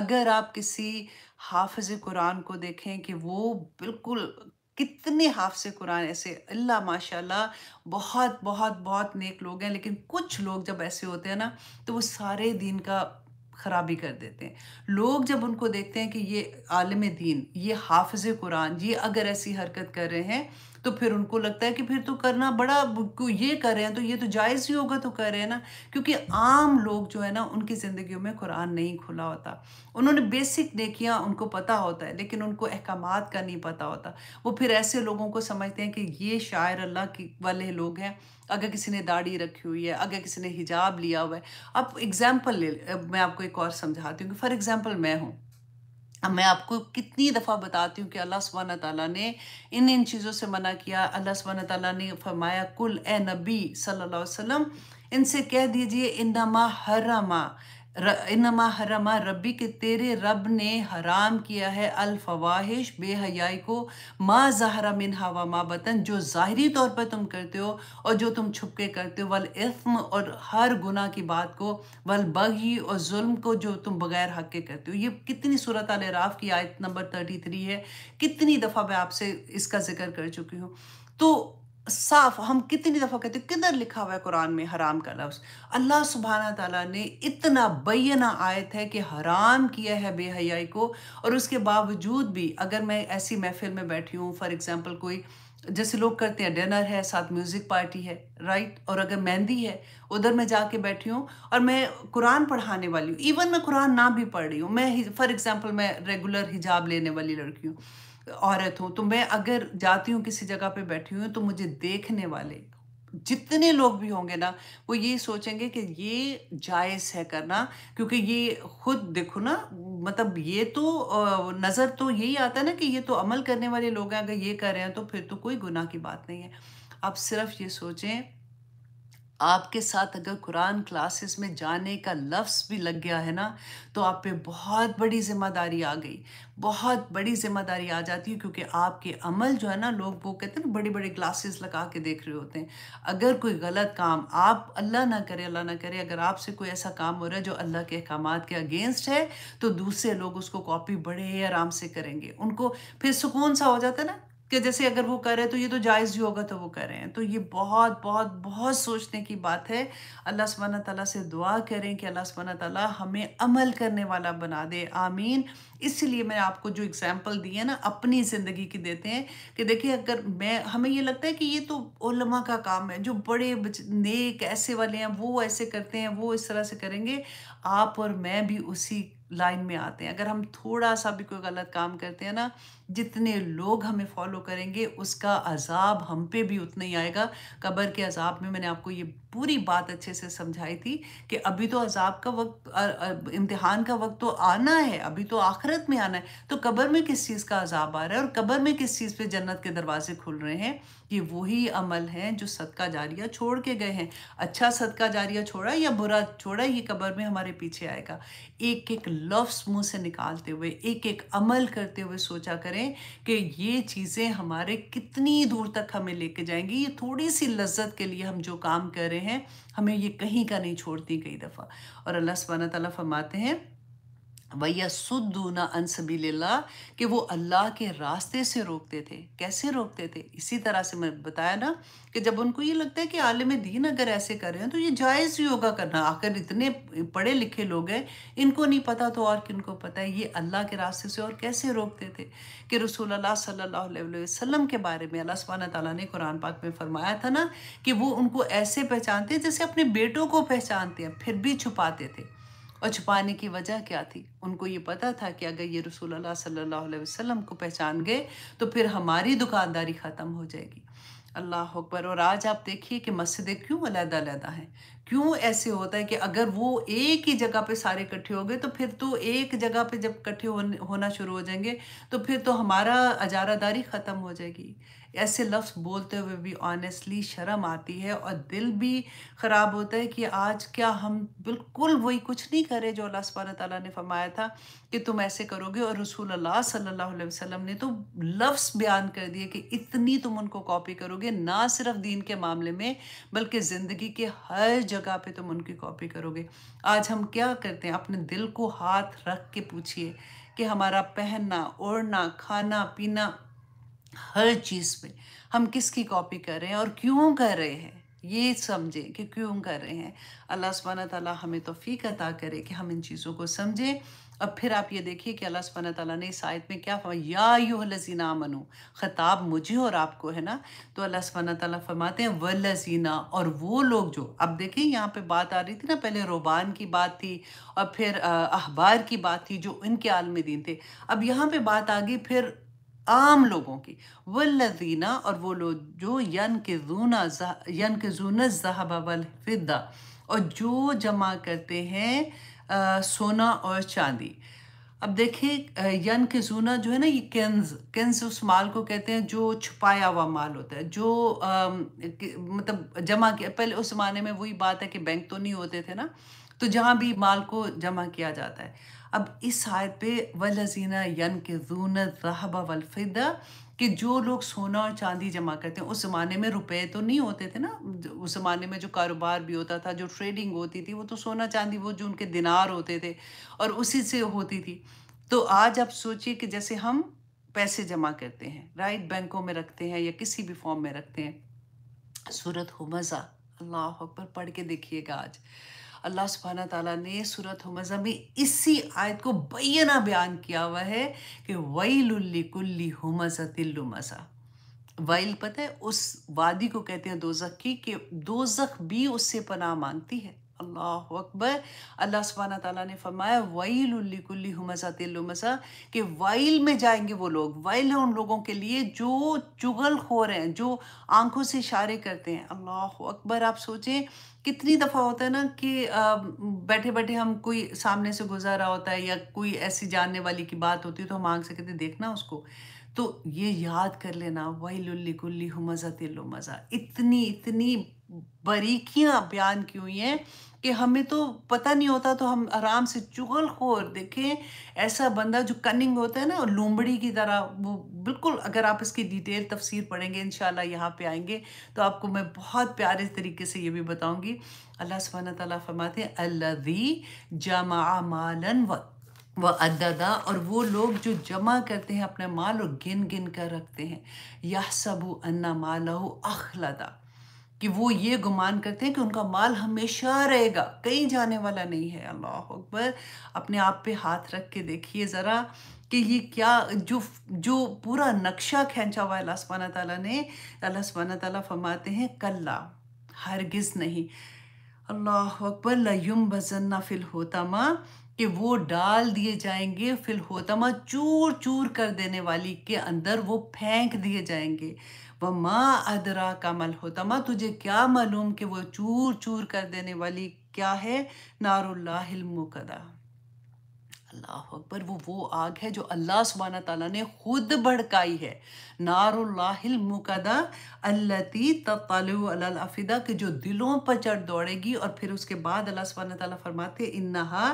अगर आप किसी हाफज कुरान को देखें कि वो बिल्कुल कितने से कुरान ऐसे अल्लाह माशाल्लाह बहुत बहुत बहुत नेक लोग हैं लेकिन कुछ लोग जब ऐसे होते हैं ना तो वो सारे दिन का ख़राबी कर देते हैं लोग जब उनको देखते हैं कि ये आलम दीन ये हाफज कुरान ये अगर ऐसी हरकत कर रहे हैं तो फिर उनको लगता है कि फिर तो करना बड़ा ये कर रहे हैं तो ये तो जायज़ ही होगा तो कर रहे हैं ना क्योंकि आम लोग जो है ना उनकी ज़िंदगी में कुरान नहीं खुला होता उन्होंने बेसिक नेकियाँ उनको पता होता है लेकिन उनको अहकाम का नहीं पता होता वो फिर ऐसे लोगों को समझते हैं कि ये शायर अल्लाह के वाले लोग हैं अगर किसी ने दाढ़ी रखी हुई है अगर किसी ने हिजाब लिया हुआ है अब एग्जाम्पल ले मैं आपको एक और समझाती हूँ कि फॉर एग्ज़ाम्पल मैं हूँ अब मैं आपको कितनी दफ़ा बताती हूँ कि अल्लाह सुबहाना ताला ने इन इन चीज़ों से मना किया अल्लाह सुबहाना ताला ने फरमाया कुल ए नबी सल्लल्लाहु अलैहि वसल्लम इनसे कह दीजिए इनमा हरमा इनमा हरमा रबी के तेरे रब ने हराम किया है अलफवाहिश बेहयाई को माँ जहरा मिन हवा माँ बतन जो ज़ाहरी तौर पर तुम करते हो और जो तुम छुप के करते हो वल इसम और हर गुना की बात को वल बगी और जुल्म को जो तुम बगैर हक के करते हो ये कितनी सूरत राफ की आयत नंबर थर्टी थ्री है कितनी दफ़ा मैं आपसे इसका जिक्र कर चुकी हूँ तो साफ हम कितनी दफ़ा कहते हैं किधर लिखा हुआ है कुरान में हराम का लफ्ज़ अल्लाह सुबहाना तला ने इतना बैना आयत है कि हराम किया है बेहयाई को और उसके बावजूद भी अगर मैं ऐसी महफिल में बैठी हूँ फॉर एग्ज़ाम्पल कोई जैसे लोग करते हैं डिनर है साथ म्यूज़िक पार्टी है राइट और अगर मेहंदी है उधर मैं जाके बैठी हूँ और मैं कुरान पढ़ाने वाली हूँ इवन मैं कुरान ना भी पढ़ रही हूँ मैं फॉर एग्ज़ाम्पल मैं रेगुलर हिजाब लेने वाली लड़की हूँ औरत हूँ तो मैं अगर जाती हूँ किसी जगह पे बैठी हुई तो मुझे देखने वाले जितने लोग भी होंगे ना वो ये सोचेंगे कि ये जायज़ है करना क्योंकि ये खुद देखो ना मतलब ये तो नज़र तो यही आता है ना कि ये तो अमल करने वाले लोग हैं अगर ये कर रहे हैं तो फिर तो कोई गुनाह की बात नहीं है आप सिर्फ ये सोचें आपके साथ अगर कुरान क्लासेस में जाने का लफ्स भी लग गया है ना तो आप पे बहुत बड़ी ज़िम्मेदारी आ गई बहुत बड़ी ज़िम्मेदारी आ जाती है क्योंकि आपके अमल जो है ना लोग वो कहते हैं ना बड़े बड़े क्लासेस लगा के देख रहे होते हैं अगर कोई गलत काम आप अल्लाह ना करे अल्लाह ना करे अगर आपसे कोई ऐसा काम हो रहा है जो अल्लाह के अहकाम के अगेंस्ट है तो दूसरे लोग उसको कॉपी बड़े आराम से करेंगे उनको फिर सुकून सा हो जाता है ना कि जैसे अगर वो कर रहे हैं तो ये तो जायज़ ही होगा तो वो कर रहे हैं तो ये बहुत बहुत बहुत सोचने की बात है अल्लाह सुबहाना ताली से दुआ करें कि अल्लाह सुबहाना ताली हमें अमल करने वाला बना दे आमीन इसलिए मैं आपको जो एग्ज़ाम्पल दी है ना अपनी ज़िंदगी की देते हैं कि देखिए अगर मैं हमें ये लगता है कि ये तो उलमा का काम है जो बड़े नेक ऐसे वाले हैं वो ऐसे करते हैं वो इस तरह से करेंगे आप और मैं भी उसी लाइन में आते हैं अगर हम थोड़ा सा भी कोई गलत काम करते हैं ना जितने लोग हमें फॉलो करेंगे उसका अजाब हम पे भी उतना ही आएगा कबर के अजाब में मैंने आपको ये पूरी बात अच्छे से समझाई थी कि अभी तो अजाब का वक्त इम्तिहान का वक्त तो आना है अभी तो आखरत में आना है तो कबर में किस चीज़ का अजाब आ रहा है और कबर में किस चीज़ पे जन्नत के दरवाजे खुल रहे हैं ये वही अमल हैं जो सदका जारिया छोड़ के गए हैं अच्छा सदका जारिया छोड़ा या बुरा छोड़ा ये कबर में हमारे पीछे आएगा एक एक लफ्स मुंह से निकालते हुए एक एक अमल करते हुए सोचा करें कि ये चीज़ें हमारे कितनी दूर तक हमें लेके जाएंगी ये थोड़ी सी लज्जत के लिए हम जो काम कर रहे हैं हमें ये कहीं का नहीं छोड़ती कई दफ़ा और अल्लाह सुबहाना तला फरमाते हैं वैया सुदूना अनसबीला कि वो अल्लाह के रास्ते से रोकते थे कैसे रोकते थे इसी तरह से मैं बताया ना कि जब उनको ये लगता है कि आलम दीन अगर ऐसे कर रहे हैं तो ये जायज़ भी होगा करना आखिर इतने पढ़े लिखे लोग हैं इनको नहीं पता तो और किन को पता है ये अल्लाह के रास्ते से और कैसे रोकते थे कि रसूल सल्ला वसम के बारे में अल्लाह सुबहाना तला ने कुरान पाक में फरमाया था ना कि वो उनको ऐसे पहचानते जैसे अपने बेटों को पहचानते हैं फिर भी छुपाते थे और छुपाने की वजह क्या थी उनको ये पता था कि अगर ये रसूल अल्लाह सल्लल्लाहु अलैहि वसल्लम को पहचान गए तो फिर हमारी दुकानदारी ख़त्म हो जाएगी अल्लाह अकबर और आज आप देखिए कि मस्जिदें क्यों अलहदादा हैं क्यों ऐसे होता है कि अगर वो एक ही जगह पे सारे इकट्ठे हो गए तो फिर तो एक जगह पे जब इकट्ठे होना शुरू हो जाएंगे तो फिर तो हमारा अजारादारी ख़त्म हो जाएगी ऐसे लफ्ज़ बोलते हुए भी ऑनेस्टली शर्म आती है और दिल भी ख़राब होता है कि आज क्या हम बिल्कुल वही कुछ नहीं करें जो अल्लाह सुबहाना ताला ने फरमाया था कि तुम ऐसे करोगे और रसूल अल्लाह सल्लल्लाहु अलैहि वसल्लम ने तो लफ्ज़ बयान कर दिए कि इतनी तुम उनको कॉपी करोगे ना सिर्फ दीन के मामले में बल्कि ज़िंदगी के हर जगह पर तुम उनकी कॉपी करोगे आज हम क्या करते हैं अपने दिल को हाथ रख के पूछिए कि हमारा पहनना ओढ़ना खाना पीना हर चीज़ पे हम किसकी कॉपी कर रहे हैं और क्यों कर रहे हैं ये समझें कि क्यों कर रहे हैं अल्लाह सुबहाना तला हमें तोफ़ी अता करे कि हम इन चीज़ों को समझें अब फिर आप ये देखिए कि अल्लाह सुबहाना तला ने इस आयत में क्या या यू लजीना मनु ख़ताब मुझे और आपको है ना तो अल्लाह सुबहाना तला फरमाते हैं व लजीना और वो लोग जो अब देखें यहाँ पे बात आ रही थी ना पहले रोबान की बात थी और फिर अहबार की बात थी जो इनके आलम दीन थे अब यहाँ पर बात आ गई फिर आम लोगों की वल्लदीना और वो लोग जो यन के जूना यन के जूना जहाबा वल फिदा और जो जमा करते हैं आ, सोना और चांदी अब देखिए यन के जूना जो है ना ये केंज केंज उस माल को कहते हैं जो छुपाया हुआ माल होता है जो आ, मतलब जमा किया पहले उस जमाने में वही बात है कि बैंक तो नहीं होते थे ना तो जहाँ भी माल को जमा किया जाता है अब इस आयत पे वलजीना यन के जून रहबा वलफिदा कि जो लोग सोना और चांदी जमा करते हैं उस ज़माने में रुपए तो नहीं होते थे ना उस ज़माने में जो कारोबार भी होता था जो ट्रेडिंग होती थी वो तो सोना चांदी वो जो उनके दिनार होते थे और उसी से होती थी तो आज आप सोचिए कि जैसे हम पैसे जमा करते हैं राइट बैंकों में रखते हैं या किसी भी फॉर्म में रखते हैं सूरत हो मज़ा अल्लाह अकबर पढ़ के देखिएगा आज अल्लाह सुबहाना ताला ने सूरत मज़ा में इसी आयत को बैना बयान किया हुआ है कि वही कुल्ली हमज़ा तिल्लुमज़ा वाइल पता है उस वादी को कहते हैं दोजख की कि दोजख भी उससे पनाह मांगती है अल्लाह अकबर अल्लाह सुबहाना ताला ने फरमाया वाइल कुल्ली हमजा तिल्लुमसा कि वाइल में जाएंगे वो लोग वाइल है उन लोगों के लिए जो चुगल खो रहे हैं जो आंखों से इशारे करते हैं अल्लाह अकबर आप सोचें कितनी दफ़ा होता है ना कि बैठे बैठे हम कोई सामने से गुजर रहा होता है या कोई ऐसी जानने वाली की बात होती है तो हम आग से कहते देखना उसको तो ये याद कर लेना वही लुल्ली कुल्ली हु मज़ा तिल्लो मज़ा इतनी इतनी बारीकियाँ बयान की हुई हैं कि हमें तो पता नहीं होता तो हम आराम से चुगल खोर देखें ऐसा बंदा जो कनिंग होता है ना लोमड़ी की तरह वो बिल्कुल अगर आप इसकी डिटेल तफसीर पढ़ेंगे इन यहाँ पर आएंगे तो आपको मैं बहुत प्यारे तरीके से ये भी बताऊँगी अल्लाह सुबहान तला फरमाते अल्लादी जमा मालन व व अदादा और वो लोग जो जमा करते हैं अपने माल और गिन गिन कर रखते हैं यह सबू अन्ना माला अखलदा कि वो ये गुमान करते हैं कि उनका माल हमेशा रहेगा कहीं जाने वाला नहीं है अल्लाह अकबर अपने आप पे हाथ रख के देखिए ज़रा कि ये क्या जो जो पूरा नक्शा खींचा हुआ है अल्लाह सुबहाना ताला ने अल्लाह सुबहाना ताला फरमाते हैं कल्ला हरगिज़ नहीं अल्लाह अकबर लयुम बजन्ना फिल होता कि वो डाल दिए जाएंगे फिल होतामा चूर चूर कर देने वाली के अंदर वो फेंक दिए जाएंगे व माँ अदरा का मल होता माँ तुझे क्या मालूम कि वो चूर चूर कर देने वाली क्या है नारुल्लामुकदा अल्लाह अकबर वो वो आग है जो अल्लाह सुबहाना तला ने खुद भड़काई है नारुल्लामुकदा अल्लती के जो दिलों पर चढ़ दौड़ेगी और फिर उसके बाद अल्लाह सुबहाना तला फरमाते इन्ना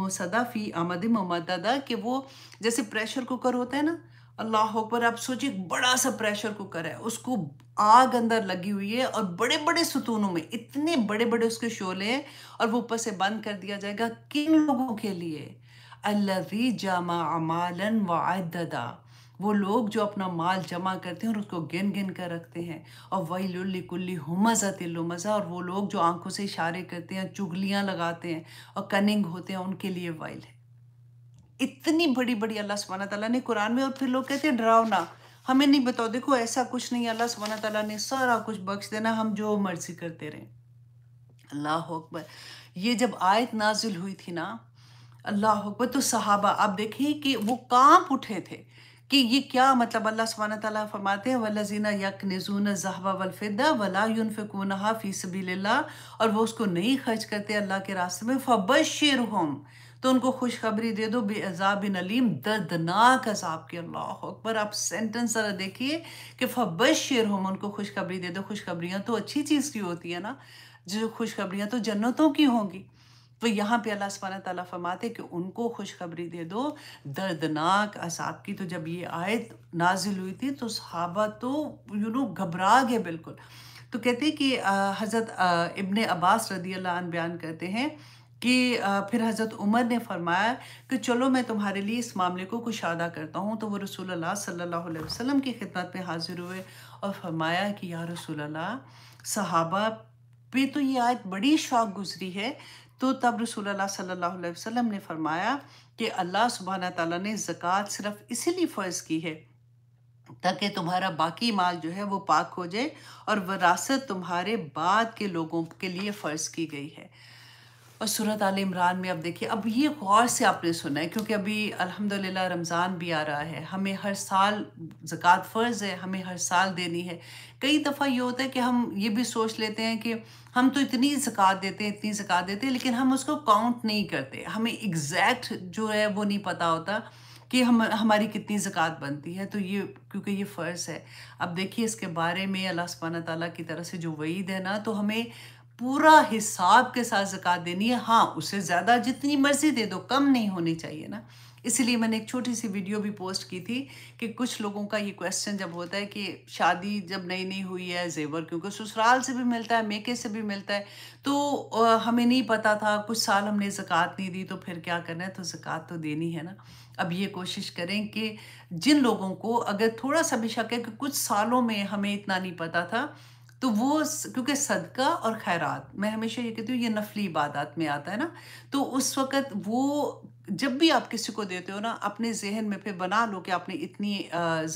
मोसदा फ़ी आमद ममदा कि वो जैसे प्रेशर कुकर होता है ना अल्लाह अकबर आप सोचिए बड़ा सा प्रेशर कुकर है उसको आग अंदर लगी हुई है और बड़े बड़े सुतूनों में इतने बड़े बड़े उसके शोले हैं और वो ऊपर से बंद कर दिया जाएगा किन लोगों के लिए अल्लाजी जामा अमालन वादा वो लोग जो अपना माल जमा करते हैं और उसको गिन गिन कर रखते हैं और वही लुल्ली कुल्ली हुमजा मजा और वो लोग जो आंखों से इशारे करते हैं चुगलियाँ लगाते हैं और कनिंग होते हैं उनके लिए वाइल है इतनी बड़ी बड़ी अल्लाह सुबहाना तला ने कुरान में और फिर लोग कहते हैं डरावना हमें नहीं बताओ देखो ऐसा कुछ नहीं अल्लाह सुबहाना तला ने सारा कुछ बख्श देना हम जो मर्जी करते रहें अल्लाह अकबर ये जब आयत नाजिल हुई थी ना अल्लाह अकबर तो सहाबा आप देखिए कि वो कांप उठे थे कि ये क्या मतलब अल्लाह सुबहाना तला फरमाते हैं वलाजीना यक नजून जहबा वलफ़िदा वला यूनफ़िकूनहा फ़ी सबी और वो उसको नहीं खर्च करते अल्लाह के रास्ते में फ़बशर हम तो उनको खुशखबरी दे दो बेअाबिन अलीम दर्दनाक अजाब के अल्लाह अकबर आप सेंटेंस ज़रा देखिए कि शेर हम उनको खुशखबरी दे दो खुशखबरियाँ तो अच्छी चीज़ की होती है ना जो खुशखबरियाँ तो जन्नतों की होंगी तो यहाँ पे अल्लाह सुबहाना ताला फरमाते कि उनको खुशखबरी दे दो दर्दनाक असाब की तो जब ये आयत नाजिल हुई थी तो सहाबा तो यू नो घबरा गए बिल्कुल तो कहते कि हज़रत इबन अब्बास रदी अल्लाह बयान करते हैं कि फिर हज़रत उमर ने फरमाया कि चलो मैं तुम्हारे लिए इस मामले को कुछ अदा करता हूँ तो वो रसूल अल्लाह सल्लल्लाहु अलैहि वसल्लम की खिदमत में हाजिर हुए और फरमाया कि या रसूल अल्लाह सहाबा पे तो ये आयत बड़ी शौक गुजरी है तो तब रसूल अल्लाह सल्लल्लाहु अलैहि वसल्लम ने फरमाया कि अल्लाह सुबहाना ताला ने ज़क़़त सिर्फ इसीलिए फ़र्ज़ की है ताकि तुम्हारा बाकी माल जो है वो पाक हो जाए और वरासत तुम्हारे बाद के लोगों के लिए फ़र्ज़ की गई है और सूरत आल इमरान में अब देखिए अब ये गौर से आपने सुना है क्योंकि अभी अल्हम्दुलिल्लाह रमज़ान भी आ रहा है हमें हर साल ज़क़़त फ़र्ज़ है हमें हर साल देनी है कई दफ़ा ये होता है कि हम ये भी सोच लेते हैं कि हम तो इतनी ज़क़़त देते हैं इतनी ज़क़़त देते हैं लेकिन हम उसको काउंट नहीं करते हमें एग्जैक्ट जो है वो नहीं पता होता कि हम हमारी कितनी ज़क़़त बनती है तो ये क्योंकि ये फ़र्ज़ है अब देखिए इसके बारे में अल्लाह सुबहाना ताली की तरफ से जो वईद है ना तो हमें पूरा हिसाब के साथ जक़ात देनी है हाँ उससे ज़्यादा जितनी मर्ज़ी दे दो कम नहीं होनी चाहिए ना इसलिए मैंने एक छोटी सी वीडियो भी पोस्ट की थी कि कुछ लोगों का ये क्वेश्चन जब होता है कि शादी जब नई नई हुई है जेवर क्योंकि ससुराल से भी मिलता है मेके से भी मिलता है तो हमें नहीं पता था कुछ साल हमने ज़क़ात नहीं दी तो फिर क्या करना है तो जक़ात तो देनी है ना अब ये कोशिश करें कि जिन लोगों को अगर थोड़ा सा भी शक है कि कुछ सालों में हमें इतना नहीं पता था तो वो क्योंकि सदका और खैरात मैं हमेशा ये कहती हूँ ये नफली इबादत में आता है ना तो उस वक़्त वो जब भी आप किसी को देते हो ना अपने जहन में फिर बना लो कि आपने इतनी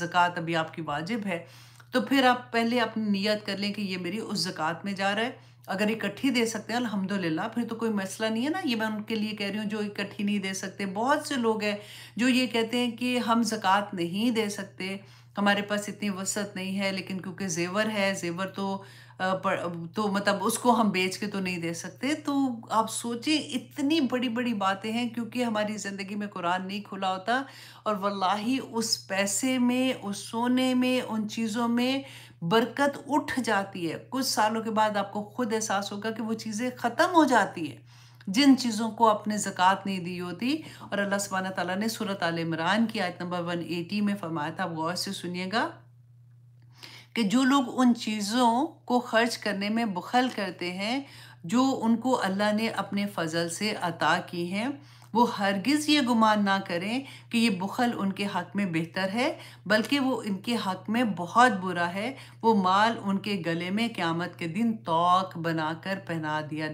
ज़क़़त अभी आपकी वाजिब है तो फिर आप पहले अपनी नीयत कर लें कि ये मेरी उस ज़क़़त में जा रहा है अगर इकट्ठी दे सकते हैं अल्हम्दुलिल्लाह फिर तो कोई मसला नहीं है ना ये मैं उनके लिए कह रही हूँ जो इकट्ठी नहीं दे सकते बहुत से लोग हैं जो ये कहते हैं कि हम ज़क़़त नहीं दे सकते हमारे पास इतनी वसत नहीं है लेकिन क्योंकि जेवर है जेवर तो तो मतलब उसको हम बेच के तो नहीं दे सकते तो आप सोचिए इतनी बड़ी बड़ी बातें हैं क्योंकि हमारी ज़िंदगी में कुरान नहीं खुला होता और वल्लाही उस पैसे में उस सोने में उन चीज़ों में बरकत उठ जाती है कुछ सालों के बाद आपको खुद एहसास होगा कि वो चीज़ें ख़त्म हो जाती है जिन चीज़ों को अपने ज़क़़त नहीं दी होती और अल्लाह सुबहाना तला ने सूरत आल इमरान की आयत नंबर वन एटी में फरमाया था आप गौर से सुनिएगा कि जो लोग उन चीज़ों को खर्च करने में बखल करते हैं जो उनको अल्लाह ने अपने फजल से अता की हैं वो हरगिज़ ये गुमान ना करें कि ये बुखल उनके हक में बेहतर है बल्कि वो इनके हक में बहुत बुरा है वो माल उनके गले में क़्यामत के दिन तोक बनाकर पहना दिया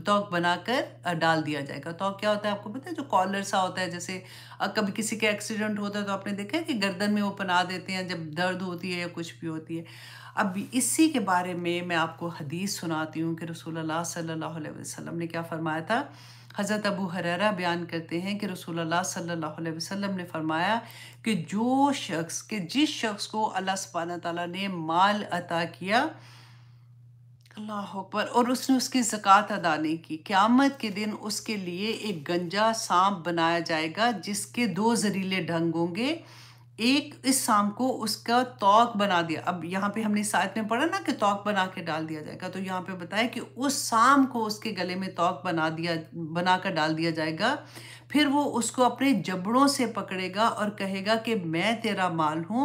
तोक बनाकर डाल दिया जाएगा तोक क्या होता है आपको पता है जो कॉलर सा होता है जैसे कभी किसी के एक्सीडेंट होता है तो आपने देखा है कि गर्दन में वो पना देते हैं जब दर्द होती है या कुछ भी होती है अब इसी के बारे में मैं आपको हदीस सुनाती हूँ कि रसूलुल्लाह सल्लल्लाहु अलैहि वसल्लम ने क्या फ़रमाया था हज़रत अबू हरेरा बयान करते हैं कि रसूलुल्लाह सल्लल्लाहु अलैहि वसल्लम ने फरमाया कि जो शख्स के जिस शख्स को अल्लाह सुबहाना तआला ने माल अता किया अल्लाह अकबर और उसने उसकी ज़क़़त अदा नहीं की क़्यामत के दिन उसके लिए एक गंजा सांप बनाया जाएगा जिसके दो जहरीले ढंग होंगे एक इस सांप को उसका तोक बना दिया अब यहाँ पे हमने साथ में पढ़ा ना कि तोक बना के डाल दिया जाएगा तो यहाँ पे बताया कि उस सांप को उसके गले में तोक बना दिया बना कर डाल दिया जाएगा फिर वो उसको अपने जबड़ों से पकड़ेगा और कहेगा कि मैं तेरा माल हूँ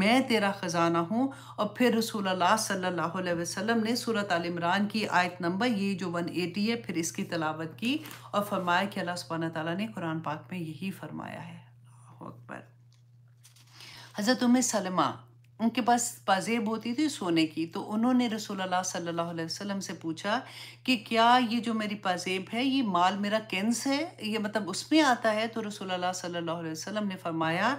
मैं तेरा ख़जाना हूँ और फिर रसूल सल्लल्लाहु अलैहि वसल्लम ने सूरत आल इमरान की आयत नंबर ये जो 180 है फिर इसकी तलावत की और फरमाया कि अल्लाह सुबहाना ताली ने कुरान पाक में यही फरमाया है अकबर हज़रत उम सलमा उनके पास पाजेब होती थी सोने की तो उन्होंने रसूलुल्लाह सल्लल्लाहु अलैहि वसल्लम से पूछा कि क्या ये जो मेरी पाजेब है ये माल मेरा कैंस है ये मतलब उसमें आता है तो रसूलुल्लाह सल्लल्लाहु अलैहि वसल्लम ने फरमाया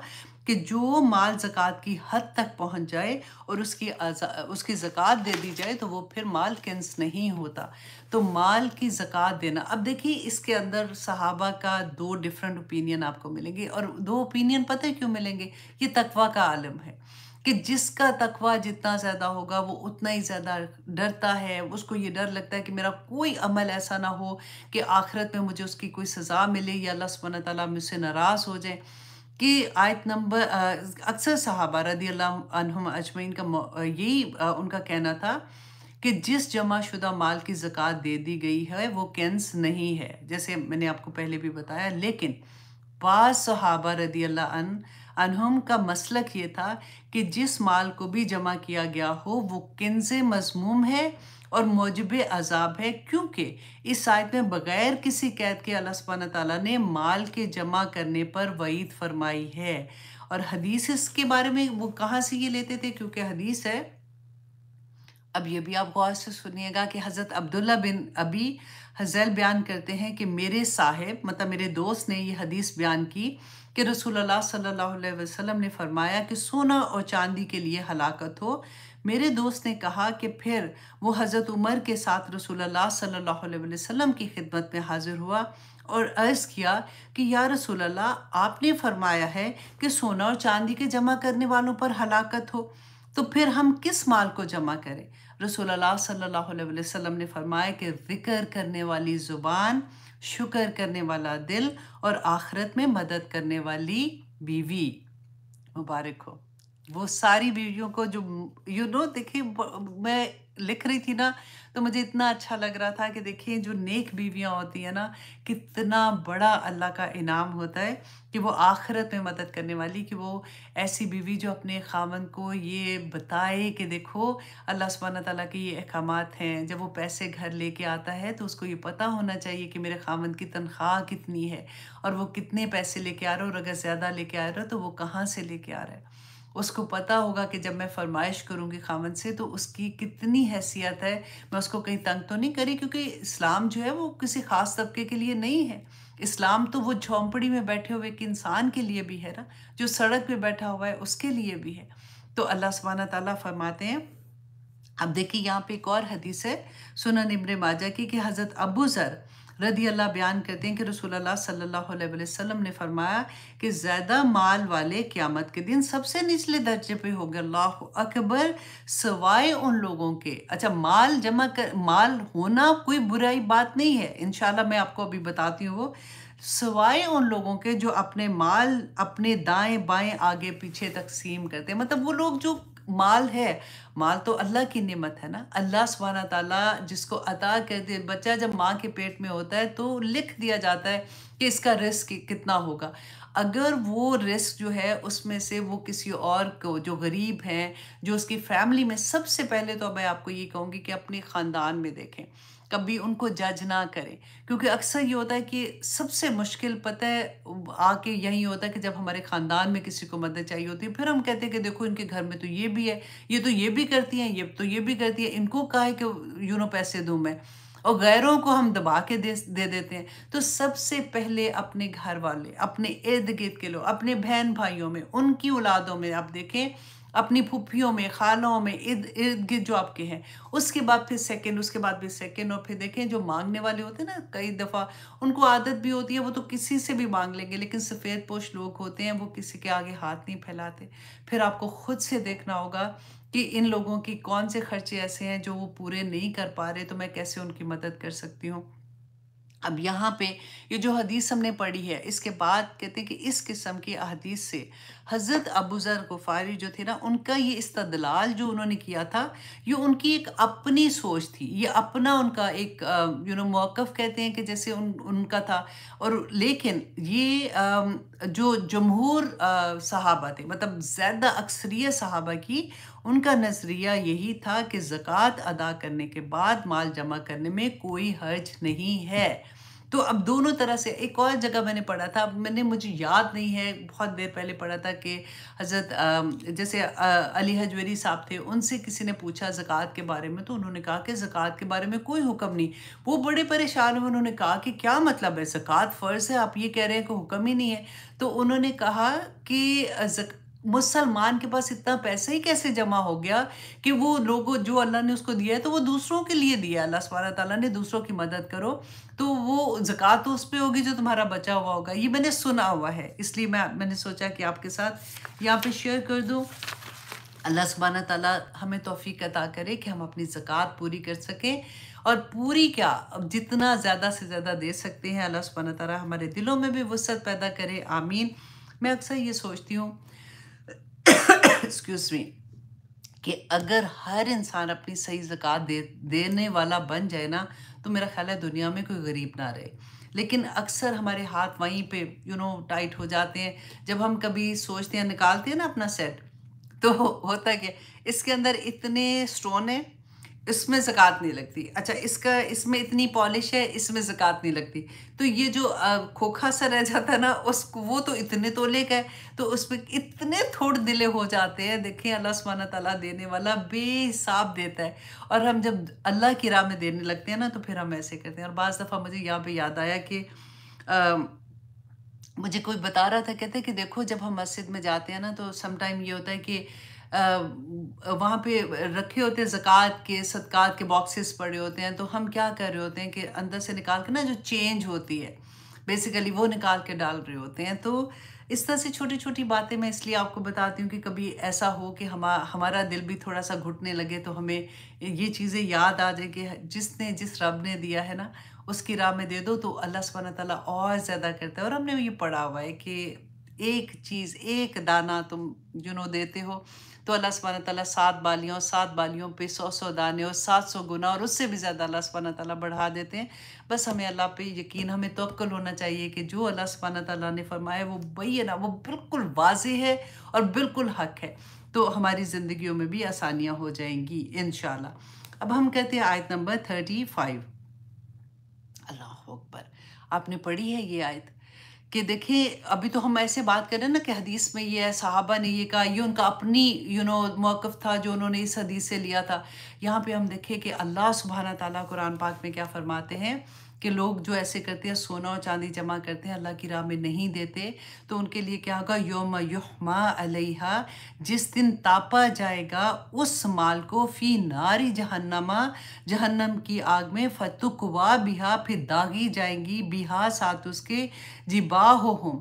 कि जो माल ज़क़़त की हद तक पहुंच जाए और उसकी उसकी ज़क़़त दे दी जाए तो वो फिर माल कैंस नहीं होता तो माल की ज़क़़त देना अब देखिए इसके अंदर सहाबा का दो डिफरेंट ओपिनियन आपको मिलेंगे और दो ओपिनियन पता है क्यों मिलेंगे ये तकवा का आलम है कि जिसका तकवा जितना ज़्यादा होगा वो उतना ही ज़्यादा डरता है उसको ये डर लगता है कि मेरा कोई अमल ऐसा ना हो कि आखिरत में मुझे उसकी कोई सज़ा मिले या अल्लाह सुबहाना तला मुझसे नाराज़ हो जाए कि आयत नंबर अक्सर सहाबा रदी अल्लाम अजमैन का यही उनका कहना था कि जिस जमा शुदा माल की ज़क़़त दे दी गई है वो कैंस नहीं है जैसे मैंने आपको पहले भी बताया लेकिन बाज़ सहाबा रदी अल्लाह अनहुम का मसलक ये था कि जिस माल को भी जमा किया गया हो वो किन्ज मजमूम है और मौजब अजाब है क्योंकि इस आयत में बग़ैर किसी कैद के अल्लाह सुबहाना ताली ने माल के जमा करने पर वईद फरमाई है और हदीस इसके बारे में वो कहाँ से ये लेते थे क्योंकि हदीस है अब ये भी आप गौर से सुनिएगा कि हज़रत अब्दुल्ला बिन अभी हजैल बयान करते हैं कि मेरे साहेब मतलब मेरे दोस्त ने ये हदीस बयान की कि रसूलुल्लाह सल्लल्लाहु अलैहि वसल्लम ने फरमाया कि सोना और चांदी के लिए हलाकत हो मेरे दोस्त ने कहा कि फिर वो हज़रत उमर के साथ रसूलुल्लाह सल्लल्लाहु अलैहि वसल्लम की खिदमत में हाजिर हुआ और अर्ज़ किया कि या रसूलुल्लाह आपने फरमाया है कि सोना और चांदी के जमा करने वालों पर हलाकत हो तो फिर हम किस माल को जमा करें रसूलुल्लाह सल्लल्लाहु अलैहि वसल्लम ने फरमाया कि ज़िक्र करने वाली ज़ुबान शुक्र करने वाला दिल और आखरत में मदद करने वाली बीवी मुबारक हो वो सारी बीवियों को जो यू नो देखिए मैं लिख रही थी ना तो मुझे इतना अच्छा लग रहा था कि देखिए जो नेक बीवियाँ होती हैं ना कितना बड़ा अल्लाह का इनाम होता है कि वो आखिरत में मदद करने वाली कि वो ऐसी बीवी जो अपने खामन को ये बताए कि देखो अल्लाह सुबहान तला के ये अहकाम हैं जब वो पैसे घर लेके आता है तो उसको ये पता होना चाहिए कि मेरे खामन की तनख्वाह कितनी है और वो कितने पैसे लेके आ रहा है और अगर ज़्यादा लेके आ रहा है तो वो कहाँ से लेके आ रहा है उसको पता होगा कि जब मैं फरमाइश करूँगी खामन से तो उसकी कितनी हैसियत है मैं उसको कहीं तंग तो नहीं करी क्योंकि इस्लाम जो है वो किसी ख़ास तबके के लिए नहीं है इस्लाम तो वो झोंपड़ी में बैठे हुए एक इंसान के लिए भी है ना जो सड़क पे बैठा हुआ है उसके लिए भी है तो अल्लाह सुबहाना ताला फरमाते हैं अब देखिए यहाँ पे एक और हदीस है सुना इब्न माजा की कि हज़रत अबू ज़र रदी अल्लाह बयान करते हैं कि रसूलुल्लाह सल्लल्लाहु अलैहि वसल्लम ने फरमाया कि ज़्यादा माल वाले क़्यामत के दिन सबसे निचले दर्जे पे होंगे अल्लाह अकबर सवाए उन लोगों के अच्छा माल जमा कर माल होना कोई बुराई बात नहीं है इन मैं आपको अभी बताती हूँ वो सवाए उन लोगों के जो अपने माल अपने दाएं बाएं आगे पीछे तकसीम करते हैं मतलब वो लोग जो माल है माल तो अल्लाह की नेमत है ना अल्लाह सुबहाना ताला जिसको अता करते बच्चा जब माँ के पेट में होता है तो लिख दिया जाता है कि इसका रिस्क कितना होगा अगर वो रिस्क जो है उसमें से वो किसी और को जो गरीब हैं जो उसकी फैमिली में सबसे पहले तो मैं आपको ये कहूँगी कि अपने ख़ानदान में देखें कभी उनको जज ना करें क्योंकि अक्सर ये होता है कि सबसे मुश्किल पता है आके यही होता है कि जब हमारे ख़ानदान में किसी को मदद चाहिए होती है फिर हम कहते हैं कि देखो इनके घर में तो ये भी है ये तो ये भी करती हैं ये तो ये भी करती है इनको कहा है कि यू नो पैसे दूँ मैं और गैरों को हम दबा के दे दे देते हैं तो सबसे पहले अपने घर वाले अपने इर्द गिर्द के लोग अपने बहन भाइयों में उनकी औलादों में आप देखें अपनी फूफियों में खालों में इर्द इर्द गिर्द जो आपके हैं उसके बाद फिर सेकंड उसके बाद फिर सेकंड और फिर देखें जो मांगने वाले होते हैं ना कई दफ़ा उनको आदत भी होती है वो तो किसी से भी मांग लेंगे लेकिन सफ़ेद पोश लोग होते हैं वो किसी के आगे हाथ नहीं फैलाते फिर आपको खुद से देखना होगा कि इन लोगों की कौन से खर्चे ऐसे हैं जो वो पूरे नहीं कर पा रहे तो मैं कैसे उनकी मदद कर सकती हूँ अब यहाँ पे ये जो हदीस हमने पढ़ी है इसके बाद कहते हैं कि इस किस्म की अदीस से हज़रत अबू ज़र गुफ़ारी जो थे ना उनका ये इस्तदलाल जो उन्होंने किया था ये उनकी एक अपनी सोच थी ये अपना उनका एक यू नो मौक़ कहते हैं कि जैसे उन उनका था और लेकिन ये आ, जो जमहूर सहाबा थे मतलब ज़्यादा अक्सरियत सहाबा की उनका नज़रिया यही था कि ज़क़़त अदा करने के बाद माल जमा करने में कोई हर्ज नहीं है तो अब दोनों तरह से एक और जगह मैंने पढ़ा था मैंने मुझे याद नहीं है बहुत देर पहले पढ़ा था कि हज़रत जैसे अली हजवेरी साहब थे उनसे किसी ने पूछा ज़क़़त के बारे में तो उन्होंने कहा कि ज़क़़त के बारे में कोई हुक्म नहीं वो बड़े परेशान हुए उन्होंने कहा कि क्या मतलब है ज़क़़त फ़र्ज़ है आप ये कह रहे हैं कि हुक्म ही नहीं है तो उन्होंने कहा कि मुसलमान के पास इतना पैसा ही कैसे जमा हो गया कि वो लोगों जो अल्लाह ने उसको दिया है तो वो दूसरों के लिए दिया अल्लाह सुबहाना ताला ने दूसरों की मदद करो तो वो ज़क़़त तो उस पर होगी जो तुम्हारा बचा हुआ होगा ये मैंने सुना हुआ है इसलिए मैं मैंने सोचा कि आपके साथ यहाँ पे शेयर कर दूँ अल्लाह सुबहाना ताला हमें तोफ़ी अदा करे कि हम अपनी ज़क़़त पूरी कर सकें और पूरी क्या अब जितना ज़्यादा से ज़्यादा दे सकते हैं अल्लाह सुबहाना ताला हमारे दिलों में भी वसत पैदा करे आमीन मैं अक्सर ये सोचती हूँ एक्सक्यूज मी कि अगर हर इंसान अपनी सही जक़ात दे देने वाला बन जाए ना तो मेरा ख्याल है दुनिया में कोई गरीब ना रहे लेकिन अक्सर हमारे हाथ वहीं पे यू नो टाइट हो जाते हैं जब हम कभी सोचते हैं निकालते हैं ना अपना सेट तो होता क्या इसके अंदर इतने स्टोन हैं इसमें ज़क़़त नहीं लगती अच्छा इसका इसमें इतनी पॉलिश है इसमें ज़क़़त नहीं लगती तो ये जो खोखा सा रह जाता है ना उस वो तो इतने तोले का है तो उस पर इतने थोड़े दिले हो जाते हैं देखें अल्लाह सुबहाना तला देने वाला बेहिसाब देता है और हम जब अल्लाह की राह में देने लगते हैं ना तो फिर हम ऐसे करते हैं और बज़ दफ़ा मुझे यहाँ पर याद आया कि आ, मुझे कोई बता रहा था कहते कि देखो जब हम मस्जिद में जाते हैं ना तो समटाइम ये होता है कि वहाँ पे रखे होते हैं ज़क़़त के सदक़ात के बॉक्सेस पड़े होते हैं तो हम क्या कर रहे होते हैं कि अंदर से निकाल के ना जो चेंज होती है बेसिकली वो निकाल के डाल रहे होते हैं तो इस तरह से छोटी छोटी बातें मैं इसलिए आपको बताती हूँ कि कभी ऐसा हो कि हम हमारा दिल भी थोड़ा सा घुटने लगे तो हमें ये चीज़ें याद आ जाए कि जिसने जिस रब ने दिया है ना उसकी राह में दे दो तो अल्लाह सुबहाना ताला और ज़्यादा करता है और हमने ये पढ़ा हुआ है कि एक चीज़ एक दाना तुम यू नो देते हो तो अल्लाह सुबहाना ताली सात बालियों सात बालियों पे सौ सौ दाने और सात सौ गुना और उससे भी ज़्यादा अल्लाह सुबहाना ताली बढ़ा देते हैं बस हमें अल्लाह पे यकीन हमें तोक्ल होना चाहिए कि जो अल्लाह सुबहाना तला ने फरमाया वो ना वो बिल्कुल वाज है और बिल्कुल हक है तो हमारी ज़िंदगियों में भी आसानियाँ हो जाएंगी इन अब हम कहते हैं आयत नंबर थर्टी फाइव अल्लाह अकबर आपने पढ़ी है ये आयत कि देखिए अभी तो हम ऐसे बात करें ना कि हदीस में ये है साहबा ने ये कहा ये उनका अपनी यू नो मौक़ था जो उन्होंने इस हदीस से लिया था यहाँ पे हम देखें कि अल्लाह सुबहाना ताली कुरान पाक में क्या फ़रमाते हैं कि लोग जो ऐसे करते हैं सोना और चांदी जमा करते हैं अल्लाह की राह में नहीं देते तो उनके लिए क्या होगा योम युमा अलहा जिस दिन तापा जाएगा उस माल को फी नारी जहन्नमा जहन्नम की आग में फतुकवा बिहा फिर दागी जाएंगी बिहा साथ उसके जिबा हो हों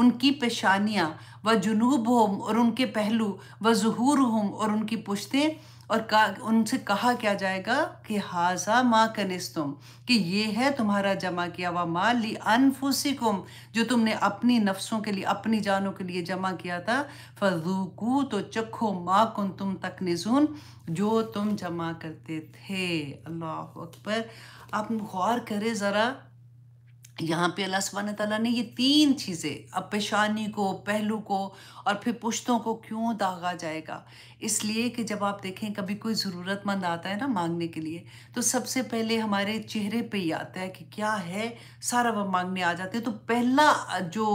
उनकी पेशानियाँ व जुनूब होम और उनके पहलू व जहूर होम और उनकी पुश्तें और का उनसे कहा क्या जाएगा कि हाजा माँ तुम कि ये है तुम्हारा जमा किया हुआ माल ली अनफूसी कुम जो तुमने अपनी नफ्सों के लिए अपनी जानों के लिए जमा किया था फजूकू तो चखो माँ कुन तुम तक निजून जो तुम जमा करते थे अल्लाह अकबर आप गौर करें ज़रा यहाँ पे अल्लाह सुबह तला ने ये तीन चीज़ें अब पेशानी को पहलू को और फिर पुश्तों को क्यों दागा जाएगा इसलिए कि जब आप देखें कभी कोई ज़रूरतमंद आता है ना मांगने के लिए तो सबसे पहले हमारे चेहरे पे ही आता है कि क्या है सारा वह मांगने आ जाते हैं तो पहला जो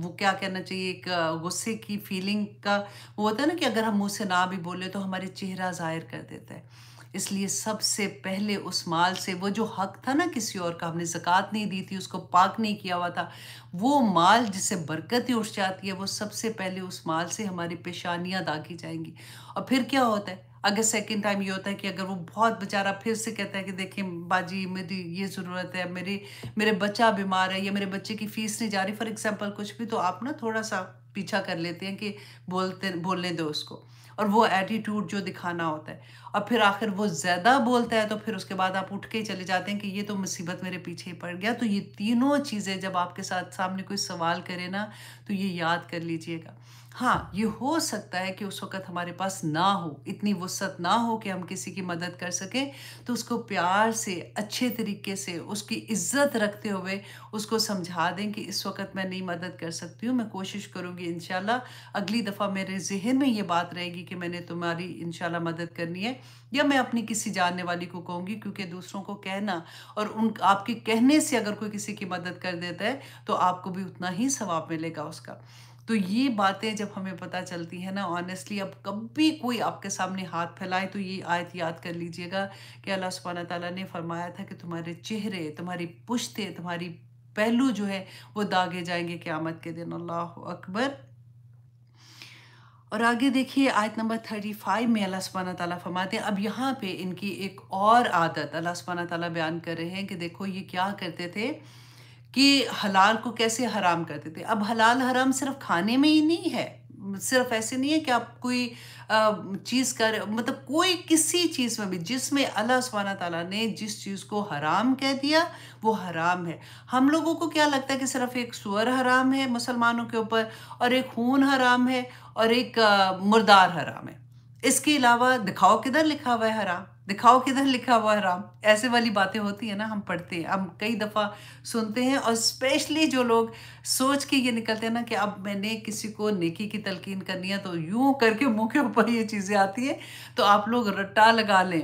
वो क्या कहना चाहिए एक गुस्से की फीलिंग का वो होता है ना कि अगर हम मुँह से ना भी बोले तो हमारे चेहरा ज़ाहिर कर देता है इसलिए सबसे पहले उस माल से वो जो हक था ना किसी और का हमने जक़ात नहीं दी थी उसको पाक नहीं किया हुआ था वो माल जिससे ही उठ जाती है वो सबसे पहले उस माल से हमारी पेशानियाँ अदा की जाएंगी और फिर क्या होता है अगर सेकेंड टाइम ये होता है कि अगर वो बहुत बेचारा फिर से कहता है कि देखिए बाजी मेरी ये ज़रूरत है मेरी मेरे बच्चा बीमार है या मेरे बच्चे की फीस नहीं जा रही फॉर एग्ज़ाम्पल कुछ भी तो आप ना थोड़ा सा पीछा कर लेते हैं कि बोलते बोलने दो उसको और वो एटीट्यूड जो दिखाना होता है और फिर आखिर वो ज़्यादा बोलता है तो फिर उसके बाद आप उठ के चले जाते हैं कि ये तो मुसीबत मेरे पीछे पड़ गया तो ये तीनों चीज़ें जब आपके साथ सामने कोई सवाल करे ना तो ये याद कर लीजिएगा हाँ ये हो सकता है कि उस वक़्त हमारे पास ना हो इतनी वसत ना हो कि हम किसी की मदद कर सकें तो उसको प्यार से अच्छे तरीके से उसकी इज्जत रखते हुए उसको समझा दें कि इस वक्त मैं नहीं मदद कर सकती हूँ मैं कोशिश करूँगी इन अगली दफ़ा मेरे जहन में ये बात रहेगी कि मैंने तुम्हारी इन मदद करनी है या मैं अपनी किसी जानने वाली को कहूँगी क्योंकि दूसरों को कहना और उन आपके कहने से अगर कोई किसी की मदद कर देता है तो आपको भी उतना ही स्वाब मिलेगा उसका तो ये बातें जब हमें पता चलती है ना ऑनेस्टली अब कभी कोई आपके सामने हाथ फैलाए तो ये आयत याद कर लीजिएगा कि अल्लाह सुबहाना तला ने फरमाया था कि तुम्हारे चेहरे तुम्हारी पुश्ते तुम्हारी पहलू जो है वो दागे जाएंगे क़्यामत के दिन अल्लाह अकबर और आगे देखिए आयत नंबर थर्टी फाइव में अल्लाह सुबहाना ताला फरमाते हैं अब यहाँ पे इनकी एक और आदत अल्लाह सुबहाना ताला बयान कर रहे हैं कि देखो ये क्या करते थे कि हलाल को कैसे हराम करते थे अब हलाल हराम सिर्फ खाने में ही नहीं है सिर्फ ऐसे नहीं है कि आप कोई चीज़ कर मतलब कोई किसी चीज़ में भी जिसमें अल्लाह सुबहाना ताला ने जिस चीज़ को हराम कह दिया वो हराम है हम लोगों को क्या लगता है कि सिर्फ एक सुअर हराम है मुसलमानों के ऊपर और एक खून हराम है और एक मुर्दार हराम है इसके अलावा दिखाओ किधर लिखा हुआ है हराम दिखाओ किधर लिखा हुआ है राम ऐसे वाली बातें होती है ना हम पढ़ते हैं हम कई दफ़ा सुनते हैं और स्पेशली जो लोग सोच के ये निकलते हैं ना कि अब मैंने किसी को नेकी की तलकीन करनी है तो यूं करके मुंह के ऊपर ये चीज़ें आती हैं तो आप लोग रट्टा लगा लें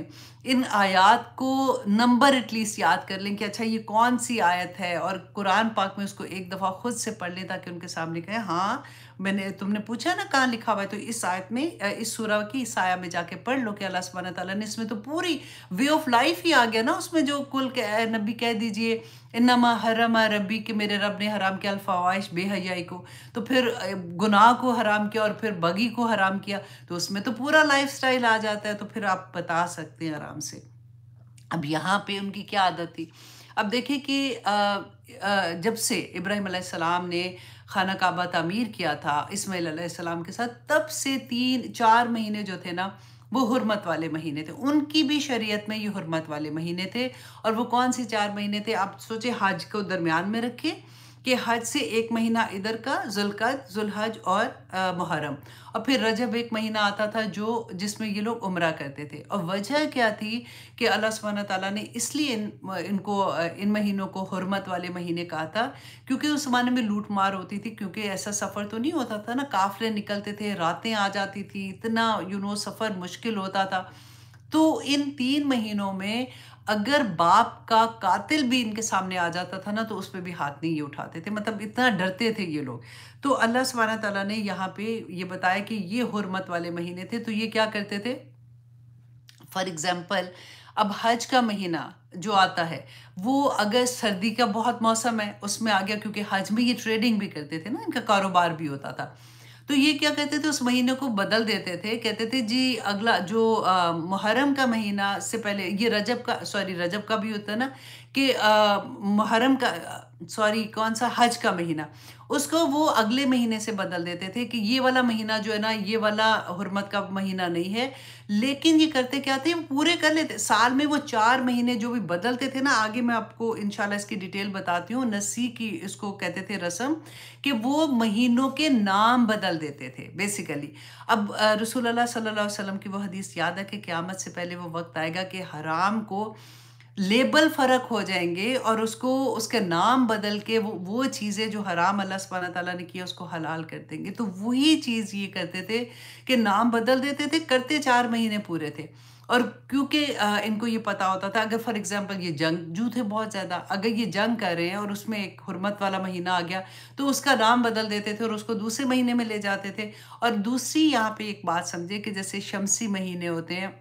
इन आयात को नंबर एटलीस्ट याद कर लें कि अच्छा ये कौन सी आयत है और कुरान पाक में उसको एक दफ़ा खुद से पढ़ लें ताकि उनके सामने कहें हाँ मैंने तुमने पूछा ना कहाँ लिखा हुआ है तो इस आयत में इस सूरह की इस आया में जाके पढ़ लो कि अल्लाह सुबहाना तला ने इसमें तो पूरी वे ऑफ लाइफ ही आ गया ना उसमें जो कुल कह, नबी कह दीजिए इन्नमा हरम रबी के मेरे रब ने हराम किया अल्फावाइश बेहयाई को तो फिर गुनाह को हराम किया और फिर बगी को हराम किया तो उसमें तो पूरा लाइफ आ जाता है तो फिर आप बता सकते हैं आराम से अब यहाँ पे उनकी क्या आदत थी अब देखिए कि जब से इब्राहिम सलाम ने खाना काबा तमीर किया था इसमाईल सलाम के साथ तब से तीन चार महीने जो थे ना वो हरमत वाले महीने थे उनकी भी शरीयत में ये हरमत वाले महीने थे और वो कौन से चार महीने थे आप सोचे हज को दरमियान में रखें कि हज से एक महीना इधर का जुल्कत जुलहज और मुहर्रम और फिर रजब एक महीना आता था जो जिसमें ये लोग उम्र करते थे और वजह क्या थी कि अल्लाह सुबहाना ताला ने इसलिए इन इनको इन महीनों को हरमत वाले महीने कहा था क्योंकि उस ज़माने में लूट मार होती थी क्योंकि ऐसा सफ़र तो नहीं होता था ना काफले निकलते थे रातें आ जाती थी इतना यू नो सफ़र मुश्किल होता था तो इन तीन महीनों में अगर बाप का कातिल भी इनके सामने आ जाता था ना तो उस पर भी हाथ नहीं ये उठाते थे मतलब इतना डरते थे ये लोग तो अल्लाह सुबहाना तला ने यहाँ पे ये बताया कि ये हरमत वाले महीने थे तो ये क्या करते थे फॉर एग्ज़ाम्पल अब हज का महीना जो आता है वो अगर सर्दी का बहुत मौसम है उसमें आ गया क्योंकि हज में ये ट्रेडिंग भी करते थे ना इनका कारोबार भी होता था तो ये क्या कहते थे उस महीने को बदल देते थे कहते थे जी अगला जो मुहर्रम का महीना से पहले ये रजब का सॉरी रजब का भी होता है ना कि मुहर्रम का सॉरी कौन सा हज का महीना उसको वो अगले महीने से बदल देते थे कि ये वाला महीना जो है ना ये वाला हुरमत का महीना नहीं है लेकिन ये करते क्या थे पूरे कर लेते साल में वो चार महीने जो भी बदलते थे ना आगे मैं आपको इनशाला इसकी डिटेल बताती हूँ नसी की इसको कहते थे रस्म कि वो महीनों के नाम बदल देते थे बेसिकली अब रसूल सल्ला वसलम की वो हदीस याद है कि क़्यामत से पहले वो वक्त आएगा कि हराम को लेबल फ़र्क हो जाएंगे और उसको उसके नाम बदल के वो वो चीज़ें जो हराम अल्लाह सुबहाना ताला ने किया उसको हलाल कर देंगे तो वही चीज़ ये करते थे कि नाम बदल देते थे करते चार महीने पूरे थे और क्योंकि इनको ये पता होता था अगर फॉर एग्जांपल ये जंग जू थे बहुत ज़्यादा अगर ये जंग कर रहे हैं और उसमें एक हरमत वाला महीना आ गया तो उसका नाम बदल देते थे और उसको दूसरे महीने में ले जाते थे और दूसरी यहाँ पे एक बात समझे कि जैसे शमसी महीने होते हैं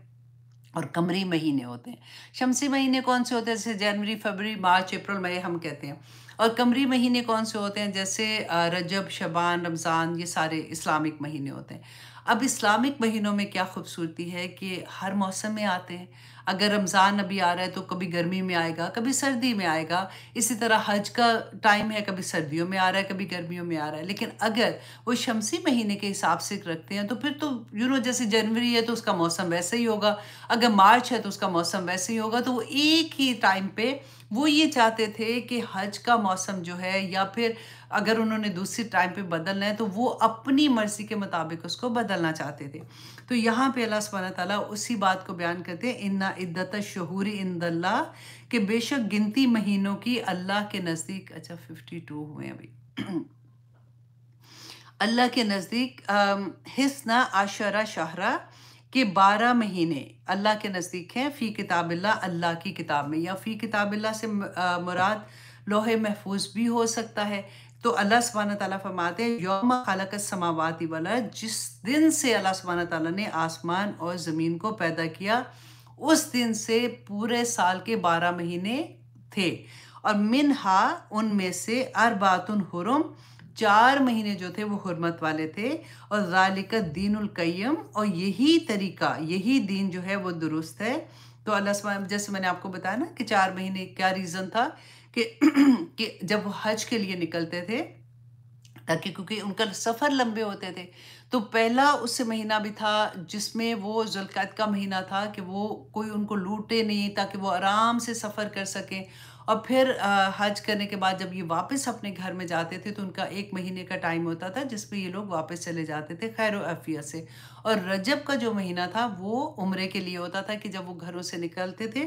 और कमरी महीने होते हैं शमसी महीने कौन से होते हैं जैसे जनवरी फरवरी मार्च अप्रैल मई हम कहते हैं और कमरी महीने कौन से होते हैं जैसे रजब शबान रमज़ान ये सारे इस्लामिक महीने होते हैं अब इस्लामिक महीनों में क्या खूबसूरती है कि हर मौसम में आते हैं अगर रमज़ान अभी आ रहा है तो कभी गर्मी में आएगा कभी सर्दी में आएगा इसी तरह हज का टाइम है कभी सर्दियों में आ रहा है कभी गर्मियों में आ रहा है लेकिन अगर वो शमसी महीने के हिसाब से रखते हैं तो फिर तो यू नो जैसे जनवरी है तो उसका मौसम वैसे ही होगा अगर मार्च है तो उसका मौसम वैसे ही होगा तो वो एक ही टाइम पर वो ये चाहते थे कि हज का मौसम जो है या फिर अगर उन्होंने दूसरे टाइम पे बदलना है तो वो अपनी मर्जी के मुताबिक उसको बदलना चाहते थे तो यहाँ पे अल्लाह सुबहाना तला उसी बात को बयान करते हैं इन्ना इद्दत शहूरी दल्ला के बेशक गिनती महीनों की अल्लाह के नज़दीक अच्छा फिफ्टी टू हुए अभी अल्लाह के नज़दीक हिस्ना आशरा शाहरा के बारह महीने अल्लाह के नज़दीक हैं फ़ी किताबिल्ला अल्लाह की किताब में या फ़ी किताबिल्ला से मुराद लोहे महफूज भी हो सकता है तो अल्लाह सुबहाना ताली फरमाते हैं यौम खलक समावाती वाला जिस दिन से अल्लाह सुबहाना तला ने आसमान और ज़मीन को पैदा किया उस दिन से पूरे साल के बारह महीने थे और हा उनमें से अरबातुन हुरम चार महीने जो थे वो हरमत वाले थे और जालिका दीन उलकैम और यही तरीका यही दीन जो है वो दुरुस्त है तो अल्लाह जैसे मैंने आपको बताया ना कि चार महीने क्या रीज़न था कि, कि जब वो हज के लिए निकलते थे ताकि क्योंकि उनका सफ़र लंबे होते थे तो पहला उससे महीना भी था जिसमें वो जुल्कत का महीना था कि वो कोई उनको लूटे नहीं ताकि वो आराम से सफ़र कर सकें और फिर हज करने के बाद जब ये वापस अपने घर में जाते थे तो उनका एक महीने का टाइम होता था जिसमें ये लोग वापस चले जाते थे खैर अफिया से और रजब का जो महीना था वो उम्र के लिए होता था कि जब वो घरों से निकलते थे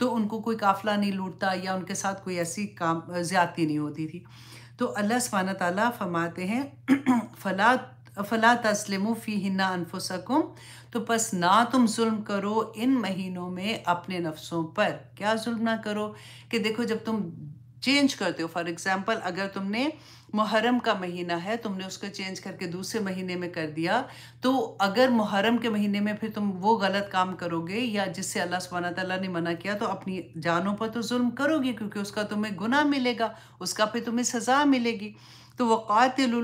तो उनको कोई काफिला नहीं लूटता या उनके साथ कोई ऐसी काम ज़्यादती नहीं होती थी तो अल्लाह सुबहाना ताली फरमाते हैं फला फला तस्लिम फ़ी हिन्ना अनफुसकुम तो बस ना तुम जुल्म करो इन महीनों में अपने नफ्सों पर क्या जुल्म ना करो कि देखो जब तुम चेंज करते हो फॉर एग्ज़ाम्पल अगर तुमने मुहर्रम का महीना है तुमने उसको चेंज करके दूसरे महीने में कर दिया तो अगर मुहर्रम के महीने में फिर तुम वो गलत काम करोगे या जिससे अल्लाह सुबहाना तला ने मना किया तो अपनी जानों पर तो जुल्म करोगे क्योंकि उसका तुम्हें गुना मिलेगा उसका फिर तुम्हें सज़ा मिलेगी तो वक़ातिल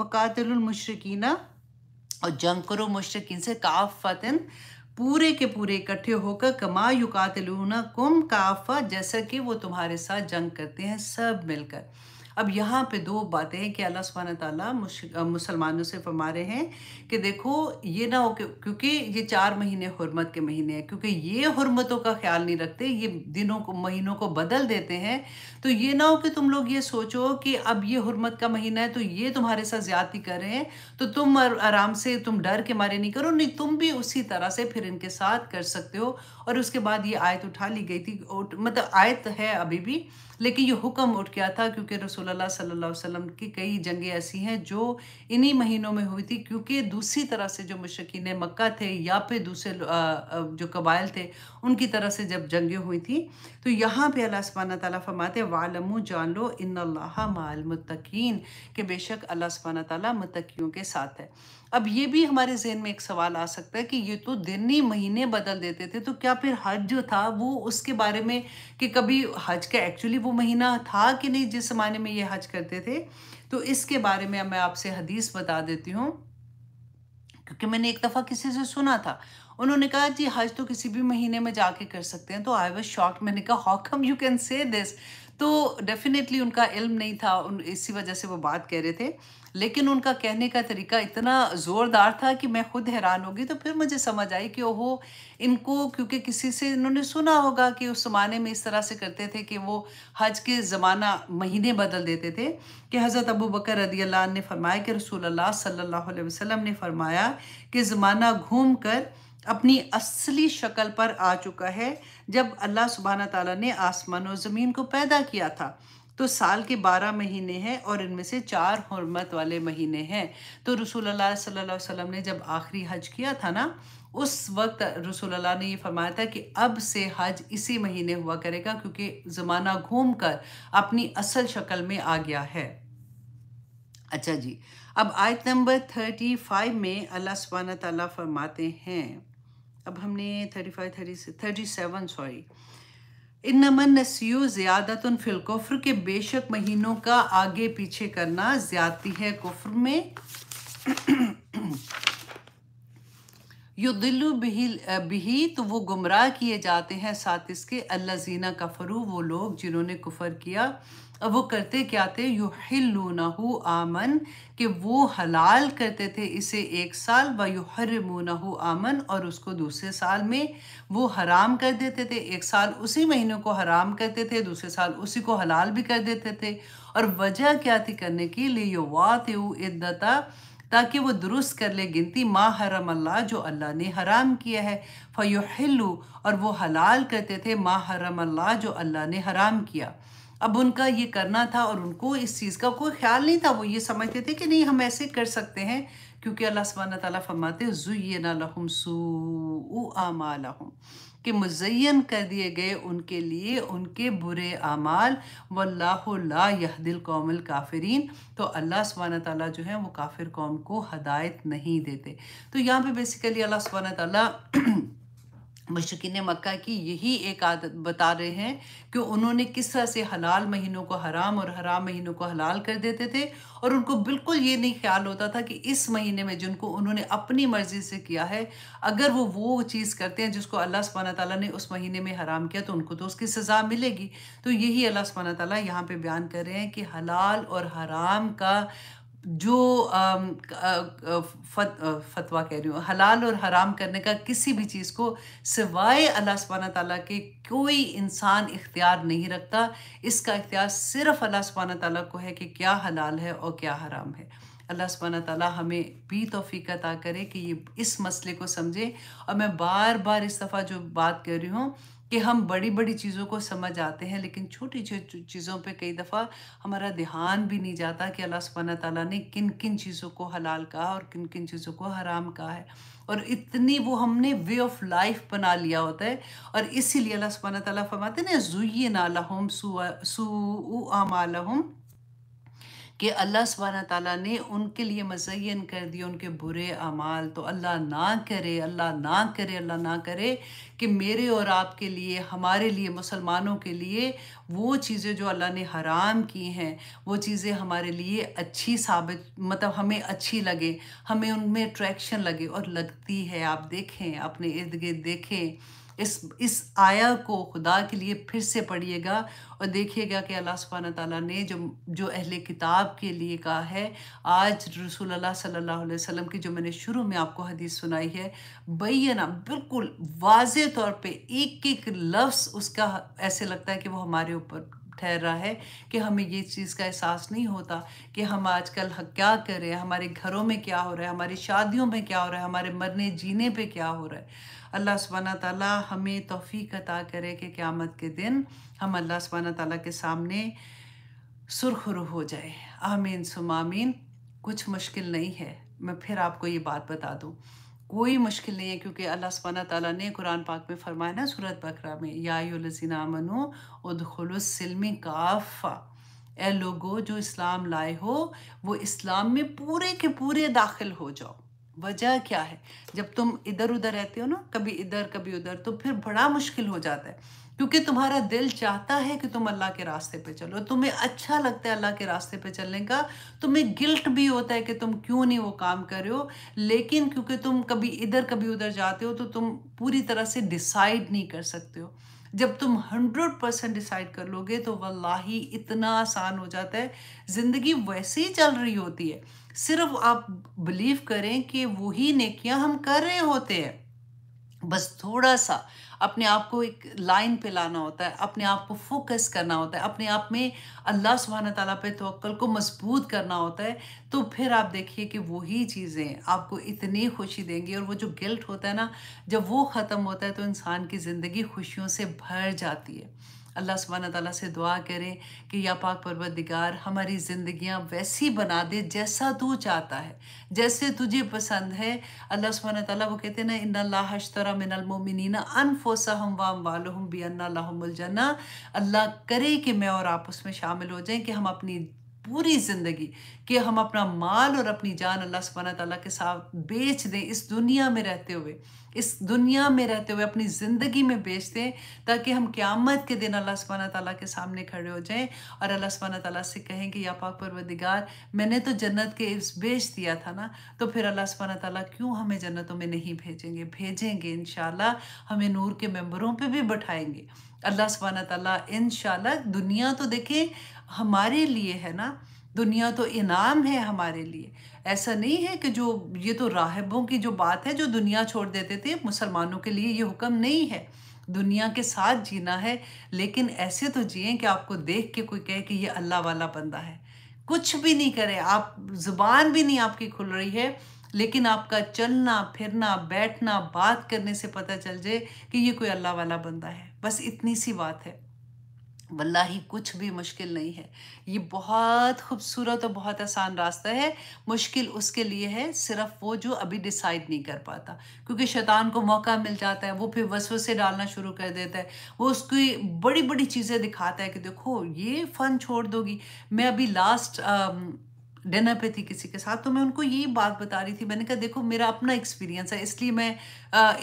वक़ातिलमशरकिना और जंग करो मुशरकिन से काफ़तन पूरे के पूरे इकट्ठे होकर कमा युकातलूना कुम काफ़ा जैसा कि वो तुम्हारे साथ जंग करते हैं सब मिलकर अब यहाँ पे दो बातें कि अल्लाह सुबहान ताली मुसलमानों से फरमा रहे हैं कि देखो ये ना हो क्योंकि ये चार महीने हरमत के महीने हैं क्योंकि ये हरमतों का ख्याल नहीं रखते ये दिनों को महीनों को बदल देते हैं तो ये ना हो कि तुम लोग ये सोचो कि अब ये हरमत का महीना है तो ये तुम्हारे साथ ज़्यादती कर रहे हैं तो तुम आराम से तुम डर के मारे नहीं करो नहीं तुम भी उसी तरह से फिर इनके साथ कर सकते हो और उसके बाद ये आयत उठा ली गई थी मतलब आयत है अभी भी लेकिन ये हुक्म उठ गया था क्योंकि रसोल्ला सल्ला वसम की कई जंगें ऐसी हैं जो इन्हीं महीनों में हुई थी क्योंकि दूसरी तरह से जो मशकिन मक्का थे या फिर दूसरे जो कबाइल थे उनकी तरह से जब जंगें हुई थी तो यहाँ पे अल्लाह सुबहाना ताली फरमाते वालमू जान लो इन माल मुतकीन के बेशक अल्लाह सुबहाना ताली मुतकीयों के साथ है अब ये भी हमारे जहन में एक सवाल आ सकता है कि ये तो दिन ही महीने बदल देते थे तो क्या फिर हज जो था वो उसके बारे में कि कभी हज का एक्चुअली वो महीना था कि नहीं जिस ज़माने में ये हज करते थे तो इसके बारे में मैं आपसे हदीस बता देती हूँ क्योंकि मैंने एक दफ़ा किसी से सुना था उन्होंने कहा जी हज तो किसी भी महीने में जाके कर सकते हैं तो आई वॉज शॉक मैंने कहा how come you can say this तो डेफिनेटली उनका इल्म नहीं था उन इसी वजह से वो बात कह रहे थे लेकिन उनका कहने का तरीका इतना ज़ोरदार था कि मैं खुद हैरान हो गई तो फिर मुझे समझ आई कि ओहो इनको क्योंकि किसी से इन्होंने सुना होगा कि उस ज़माने में इस तरह से करते थे कि वो हज के ज़माना महीने बदल देते थे कि हज़रत अबू बकर रदी अल्लाह ने फरमाया कि रसूल अल्लाह सल्लल्लाहु अलैहि वसल्लम ने फरमाया कि ज़माना घूम कर अपनी असली शक्ल पर आ चुका है जब अल्लाह सुबहाना ताला ने आसमान और ज़मीन को पैदा किया था तो साल के बारह महीने हैं और इनमें से चार हरमत वाले महीने हैं तो रसूल सल्लल्लाहु वसल्लम ने जब आखिरी हज किया था ना उस वक्त रसूल अल्लाह ने ये फरमाया था कि अब से हज इसी महीने हुआ करेगा क्योंकि ज़माना घूम कर अपनी असल शक्ल में आ गया है अच्छा जी अब आयत नंबर थर्टी फाइव में अल्लाह सुबहाना तरमाते हैं अब हमने thirty five thirty thirty seven sorry इनमन नस्यू ज़्यादतन फिल कुफ्र के बेशक महीनों का आगे पीछे करना ज़्यादती है कुफ्र में यु बिही बिही तो वो गुमराह किए जाते हैं साथ इसके अल्लाजीना कफरू वो लोग जिन्होंने कुफर किया अब वो करते क्या थे यू हिलू आमन कि वो हलाल करते थे इसे एक साल व यू हरमू आमन और उसको दूसरे साल में वो हराम कर देते थे एक साल उसी महीने को हराम करते थे दूसरे साल उसी को हलाल भी कर देते थे और वजह क्या थी करने की लिए यो वात इद्दता ताकि वो दुरुस्त कर ले गिनती माँ हरम अल्लाह जो अल्लाह ने हराम किया है फ़युहिल्लू और वो हलाल करते थे माँ हरम अल्लाह जो अल्लाह ने हराम किया अब उनका ये करना था और उनको इस चीज़ का कोई ख्याल नहीं था वो ये समझते थे कि नहीं हम ऐसे कर सकते हैं क्योंकि अल्लाह सुबहाना तला फरमाते जुयना लहम सू आमाल कि मुजैन कर दिए गए उनके लिए उनके बुरे आमाल वल्ला दिल कौमल काफरीन तो अल्लाह सुबहाना ताली जो है वो काफिर कौम को हदायत नहीं देते तो यहाँ पे बेसिकली अल्लाह सुबहाना ताली मशकिन मक्का की यही एक आदत बता रहे हैं कि उन्होंने किस तरह से हलाल महीनों को हराम और हराम महीनों को हलाल कर देते थे और उनको बिल्कुल ये नहीं ख्याल होता था कि इस महीने में जिनको उन्होंने अपनी मर्ज़ी से किया है अगर वो वो चीज़ करते हैं जिसको अल्लाह सुबहाना ताला ने उस महीने में हराम किया तो उनको तो उसकी सज़ा मिलेगी तो यही अल्लाह सुबहाना ताला यहाँ पर बयान कर रहे हैं कि हलाल और हराम का जो फत, फतवा कह रही हूँ हलाल और हराम करने का किसी भी चीज़ को सिवाय अल्लाह सुबहाना ताला के कोई इंसान इख्तियार नहीं रखता इसका इख्तियार सिर्फ अल्लाह सुबहाना ताला को है कि क्या हलाल है और क्या हराम है अल्लाह सुबहाना ताला हमें भी तोफ़ी अदा करे कि ये इस मसले को समझे और मैं बार बार इस दफ़ा जो बात कर रही हूँ कि हम बड़ी बड़ी चीज़ों को समझ आते हैं लेकिन छोटी छोटी चीज़ों पे कई दफ़ा हमारा ध्यान भी नहीं जाता कि अल्लाह सुबहाना ताला ने किन किन चीज़ों को हलाल कहा और किन किन चीज़ों को हराम कहा है और इतनी वो हमने वे ऑफ लाइफ बना लिया होता है और इसीलिए अल्लाह सुबहाना ताला फरमाते ना जुये ना हम सू आमाला हम कि अल्लाह सुबहाना ताली ने उनके लिए मजयन कर दिए उनके बुरे अमाल तो अल्लाह ना करे अल्लाह ना करे अल्लाह ना करे कि मेरे और आपके लिए हमारे लिए मुसलमानों के लिए वो चीज़ें जो अल्लाह ने हराम की हैं वो चीज़ें हमारे लिए अच्छी साबित मतलब हमें अच्छी लगे हमें उनमें अट्रैक्शन लगे और लगती है आप देखें अपने इर्द गिर्द देखें इस इस आया को खुदा के लिए फिर से पढ़िएगा और देखिएगा कि अल्लाह सुबहाना ताला ने जो जो अहले किताब के लिए कहा है आज रसूल अल्लाह सल्लल्लाहु अलैहि वसल्लम की जो मैंने शुरू में आपको हदीस सुनाई है बैना बिल्कुल वाज तौर पे एक एक लफ्ज़ उसका ऐसे लगता है कि वो हमारे ऊपर ठहर रहा है कि हमें ये चीज़ का एहसास नहीं होता कि हम आजकल क्या कर रहे हैं हमारे घरों में क्या हो रहा है हमारी शादियों में क्या हो रहा है हमारे मरने जीने पे क्या हो रहा है अल्लाह सुबाना ताली हमें तोफ़ी अता करे कि क़्यामत के दिन हम अल्लाह सुबाना ताली के सामने सुरखुर हो जाए आमीन सुमामीन कुछ मुश्किल नहीं है मैं फिर आपको ये बात बता दूँ कोई मुश्किल नहीं है क्योंकि अल्लाह सुबाना ताला ने कुरान पाक में फरमाया ना सूरत बकरा में यासीना मनो उदखलसिलमी काफ़ा ए लोगो जो इस्लाम लाए हो वो इस्लाम में पूरे के पूरे दाखिल हो जाओ वजह क्या है जब तुम इधर उधर रहते हो ना कभी इधर कभी उधर तो फिर बड़ा मुश्किल हो जाता है क्योंकि तुम्हारा दिल चाहता है कि तुम अल्लाह के रास्ते पे चलो तुम्हें अच्छा लगता है अल्लाह के रास्ते पे चलने का तुम्हें गिल्ट भी होता है कि तुम क्यों नहीं वो काम कर रहे हो लेकिन क्योंकि तुम कभी इधर कभी उधर जाते हो तो तुम पूरी तरह से डिसाइड नहीं कर सकते हो जब तुम हंड्रेड परसेंट डिसाइड कर लोगे तो वल्ला इतना आसान हो जाता है ज़िंदगी वैसे ही चल रही होती है सिर्फ आप बिलीव करें कि वही नेकियां हम कर रहे होते हैं बस थोड़ा सा अपने आप को एक लाइन पे लाना होता है अपने आप को फोकस करना होता है अपने आप में अल्लाह सुबहाना तला पे तोल को मजबूत करना होता है तो फिर आप देखिए कि वही चीज़ें आपको इतनी खुशी देंगी और वो जो गिल्ट होता है ना जब वो ख़त्म होता है तो इंसान की ज़िंदगी खुशियों से भर जाती है अल्लाह सुबहाना तला से दुआ करें कि या पाक परवरदिगार हमारी ज़िंदियाँ वैसी बना दे जैसा तू चाहता है जैसे तुझे पसंद है अल्लाह सुबहाना तला वो कहते हैं ना इन अल्लाहरा मिनमिनना अनफोसा हम वाम वालम बी अन्ना अल्लाह करे कि मैं और आप उसमें शामिल हो जाए कि हम अपनी पूरी ज़िंदगी कि हम अपना माल और अपनी जान अल्लाह सुबहाना तला के साथ बेच दें इस दुनिया में रहते हुए इस दुनिया में रहते हुए अपनी ज़िंदगी में बेच दें ताकि हम क़्यामत के दिन अल्लाह सुबहाना तला के सामने खड़े हो जाएं और अल्लाह सुबहाना तला से कहें कि या पाक परवदिगार मैंने तो जन्नत के इस बेच दिया था ना तो फिर अल्लाह सुबहाना तला क्यों हमें जन्नतों में नहीं भेजेंगे भेजेंगे इन हमें नूर के मेम्बरों पर भी बैठाएंगे अल्लाह सुबहाना तला इन दुनिया तो देखें हमारे लिए है ना दुनिया तो इनाम है हमारे लिए ऐसा नहीं है कि जो ये तो राहबों की जो बात है जो दुनिया छोड़ देते थे मुसलमानों के लिए ये हुक्म नहीं है दुनिया के साथ जीना है लेकिन ऐसे तो जिए कि आपको देख के कोई कहे कि ये अल्लाह वाला बंदा है कुछ भी नहीं करे आप जुबान भी नहीं आपकी खुल रही है लेकिन आपका चलना फिरना बैठना बात करने से पता चल जाए कि ये कोई अल्लाह वाला बंदा है बस इतनी सी बात है वल्ला ही कुछ भी मुश्किल नहीं है ये बहुत खूबसूरत और बहुत आसान रास्ता है मुश्किल उसके लिए है सिर्फ वो जो अभी डिसाइड नहीं कर पाता क्योंकि शैतान को मौका मिल जाता है वो फिर वस से डालना शुरू कर देता है वो उसकी बड़ी बड़ी चीज़ें दिखाता है कि देखो ये फ़न छोड़ दोगी मैं अभी लास्ट डिनर पे थी किसी के साथ तो मैं उनको यही बात बता रही थी मैंने कहा देखो मेरा अपना एक्सपीरियंस है इसलिए मैं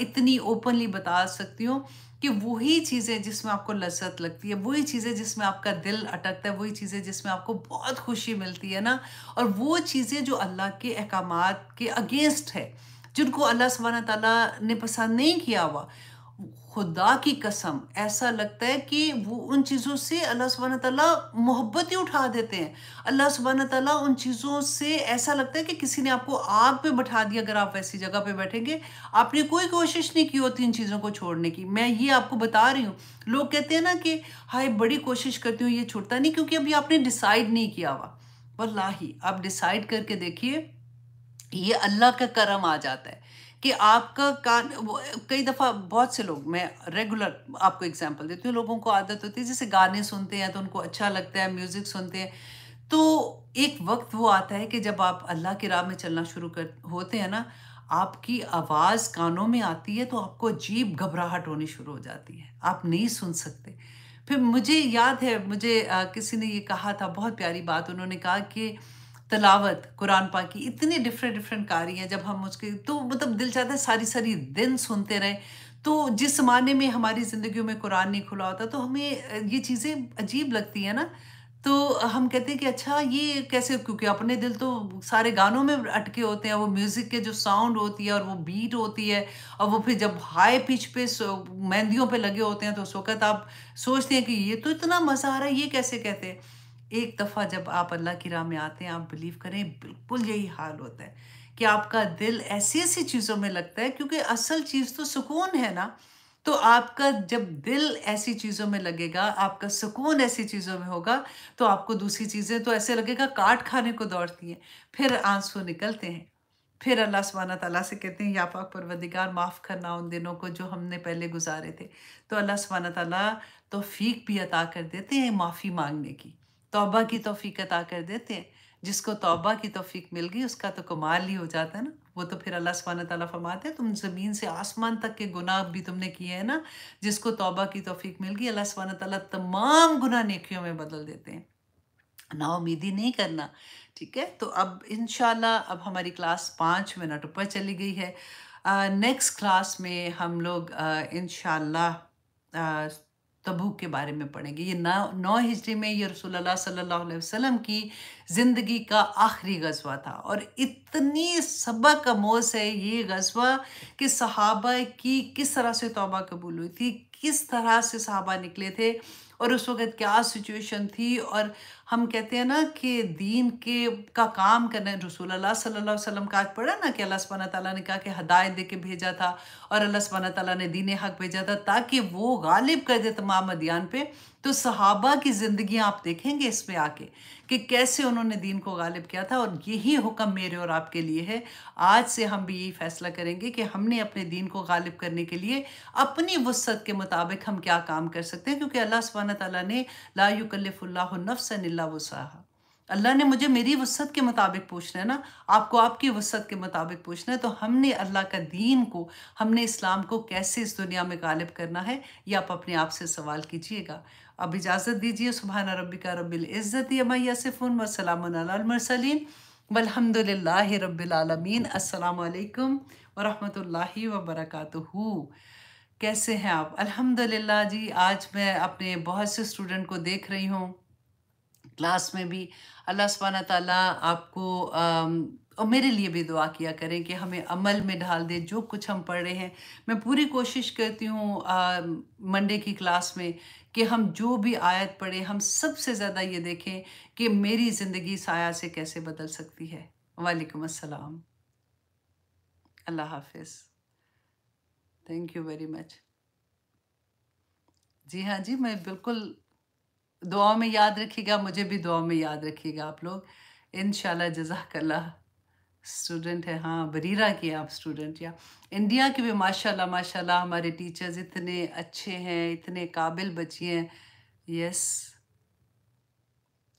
इतनी ओपनली बता सकती हूँ कि वही चीज़ें जिसमें आपको लज्जत लगती है वही चीज़ें जिसमें आपका दिल अटकता है वही चीज़ें जिसमें आपको बहुत खुशी मिलती है ना और वो चीज़ें जो अल्लाह के अहकाम के अगेंस्ट है जिनको अल्लाह सुबहाना तला ने पसंद नहीं किया हुआ खुदा की कसम ऐसा लगता है कि वो उन चीज़ों से अल्लाह सुबहाना तला मोहब्बत ही उठा देते हैं अल्लाह सुबहाना तला उन चीज़ों से ऐसा लगता है कि किसी ने आपको आग पे बैठा दिया अगर आप ऐसी जगह पे बैठेंगे आपने कोई कोशिश नहीं की होती इन चीज़ों को छोड़ने की मैं ये आपको बता रही हूँ लोग कहते हैं ना कि हाय बड़ी कोशिश करती हूँ ये छोड़ता नहीं क्योंकि अभी आपने डिसाइड नहीं किया हुआ वल्लाही आप डिसाइड करके देखिए ये अल्लाह का करम आ जाता है कि आपका कान कई दफ़ा बहुत से लोग मैं रेगुलर आपको एग्जांपल देती हूँ लोगों को आदत होती है जैसे गाने सुनते हैं तो उनको अच्छा लगता है म्यूज़िक सुनते हैं तो एक वक्त वो आता है कि जब आप अल्लाह की राह में चलना शुरू कर होते हैं ना आपकी आवाज़ कानों में आती है तो आपको अजीब घबराहट होनी शुरू हो जाती है आप नहीं सुन सकते फिर मुझे याद है मुझे आ, किसी ने ये कहा था बहुत प्यारी बात उन्होंने कहा कि तलावत कुरान पाक की इतनी डिफरेंट डिफरेंट कारी हैं जब हम उसके तो मतलब दिल चाहता है सारी सारी दिन सुनते रहें तो जिस ज़माने में हमारी ज़िंदगी में कुरान नहीं खुला होता तो हमें ये चीज़ें अजीब लगती हैं ना तो हम कहते हैं कि अच्छा ये कैसे क्योंकि अपने दिल तो सारे गानों में अटके होते हैं वो म्यूज़िक के जो साउंड होती है और वो बीट होती है और वो फिर जब हाई पिच पे मेहंदियों पे लगे होते हैं तो उस वक़्त आप सोचते हैं कि ये तो इतना मज़ा आ रहा है ये कैसे कहते हैं एक दफ़ा जब आप अल्लाह की राह में आते हैं आप बिलीव करें बिल्कुल यही हाल होता है कि आपका दिल ऐसी ऐसी चीज़ों में लगता है क्योंकि असल चीज़ तो सुकून है ना तो आपका जब दिल ऐसी चीज़ों में लगेगा आपका सुकून ऐसी चीज़ों में होगा तो आपको दूसरी चीज़ें तो ऐसे लगेगा काट खाने को दौड़ती हैं फिर आंसू निकलते हैं फिर अल्लाह सुबहाना तला से कहते हैं या पाक परवदिगार माफ़ करना उन दिनों को जो हमने पहले गुजारे थे तो अल्लाह सुबहाना तला फीक भी अता कर देते हैं माफ़ी मांगने की तौबा की तोफ़ी अता कर देते हैं जिसको तौबा की तोफ़ी मिल गई उसका तो कमाल ही हो जाता है ना वो तो फिर अल्लाह सुबहाना तला फरमाते हैं तुम ज़मीन से आसमान तक के गुनाह भी तुमने किए हैं ना जिसको तौबा की तोफ़ी मिल गई अल्लाह सुबहाना तला तमाम गुना नेकियों में बदल देते हैं नाउमीदी नहीं करना ठीक है तो अब इन अब हमारी क्लास पाँच मिनट ऊपर चली गई है नेक्स्ट क्लास में हम लोग इन तबूक के बारे में पढ़ेंगे ये नौ नौ हिजरी में ये रसोल्ला सल्ला अलैहि की ज़िंदगी का आखिरी गजवा था और इतनी सबक मोस है ये गजवा कि सहाबा की किस तरह से तोबा कबूल हुई थी किस तरह से सहाबा निकले थे और उस वक़्त क्या सिचुएशन थी और हम कहते हैं ना कि दीन के का काम करना रसूल अल्लाह सल्लल्लाहु अलैहि वसल्लम का आज पढ़ा ना कि अल्लाह सुबहाना ताला ने कहा कि हदायत दे के भेजा था और अल्लाह सुबहाना ताला ने दीन हक भेजा था ताकि वो गालिब कर दे तमाम अदियान पे तो सहाबा की ज़िंदगी आप देखेंगे इसमें आके कि कैसे उन्होंने दीन को गालिब किया था और यही हुक्म मेरे और आपके लिए है आज से हम भी यही फैसला करेंगे कि हमने अपने दीन को गालिब करने के लिए अपनी वसत के मुताबिक हम क्या काम कर सकते हैं क्योंकि अल्लाह सुबहान ताला ने ला वसाहा अल्लाह ने मुझे मेरी वसत के मुताबिक पूछना है ना आपको आपकी वसत के मुताबिक पूछना है तो हमने अल्लाह का दीन को हमने इस्लाम को कैसे इस दुनिया में गालिब करना है ये आप अपने आप से सवाल कीजिएगा अब इजाज़त दीजिए सुबहान रबिका रबिल इज़्ज़त मैसफ़ुन वसलामसलिन वलहमदिल्ला रबालमीन असलकम वरहमल वबरक कैसे हैं आप अल्हम्दुलिल्लाह जी आज मैं अपने बहुत से स्टूडेंट को देख रही हूँ क्लास में भी अल्लाह सुबहान ताला आपको और मेरे लिए भी दुआ किया करें कि हमें अमल में ढाल दे जो कुछ हम पढ़ रहे हैं मैं पूरी कोशिश करती हूँ मंडे की क्लास में कि हम जो भी आयत पढ़े हम सबसे ज़्यादा ये देखें कि मेरी ज़िंदगी साया से कैसे बदल सकती है वालेकुम अस्सलाम अल्लाह हाफिज़ थैंक यू वेरी मच जी हाँ जी मैं बिल्कुल दुआ में याद रखिएगा मुझे भी दुआ में याद रखिएगा आप लोग इन शाह जजाकल्ला स्टूडेंट है हाँ बरीरा के आप स्टूडेंट या इंडिया के भी माशाल्लाह माशाल्लाह हमारे टीचर्स इतने अच्छे हैं इतने काबिल बच्चे हैं यस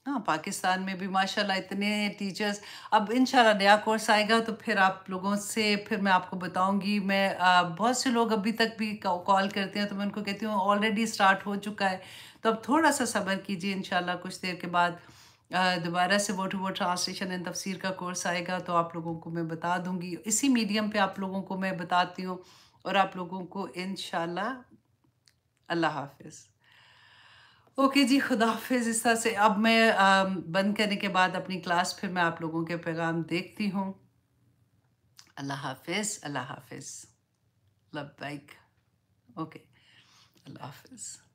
हाँ पाकिस्तान में भी माशाल्लाह इतने टीचर्स अब इन नया कोर्स आएगा तो फिर आप लोगों से फिर मैं आपको बताऊंगी मैं आ, बहुत से लोग अभी तक भी कॉल करते हैं तो मैं उनको कहती हूँ ऑलरेडी स्टार्ट हो चुका है तो अब थोड़ा सा सब्र कीजिए इन कुछ देर के बाद दोबारा से वो टू वो ट्रांसलेशन एंड तफसीर का कोर्स आएगा तो आप लोगों को मैं बता दूंगी इसी मीडियम पे आप लोगों को मैं बताती हूँ और आप लोगों को इन अल्लाह हाफिज़ ओके जी खुदा हाफिज़ इस तरह से अब मैं बंद करने के बाद अपनी क्लास फिर मैं आप लोगों के पैगाम देखती हूँ अल्लाह हाफिज़ अल्लाह हाफिज़ लब्बैक ओके अल्लाह हाफिज़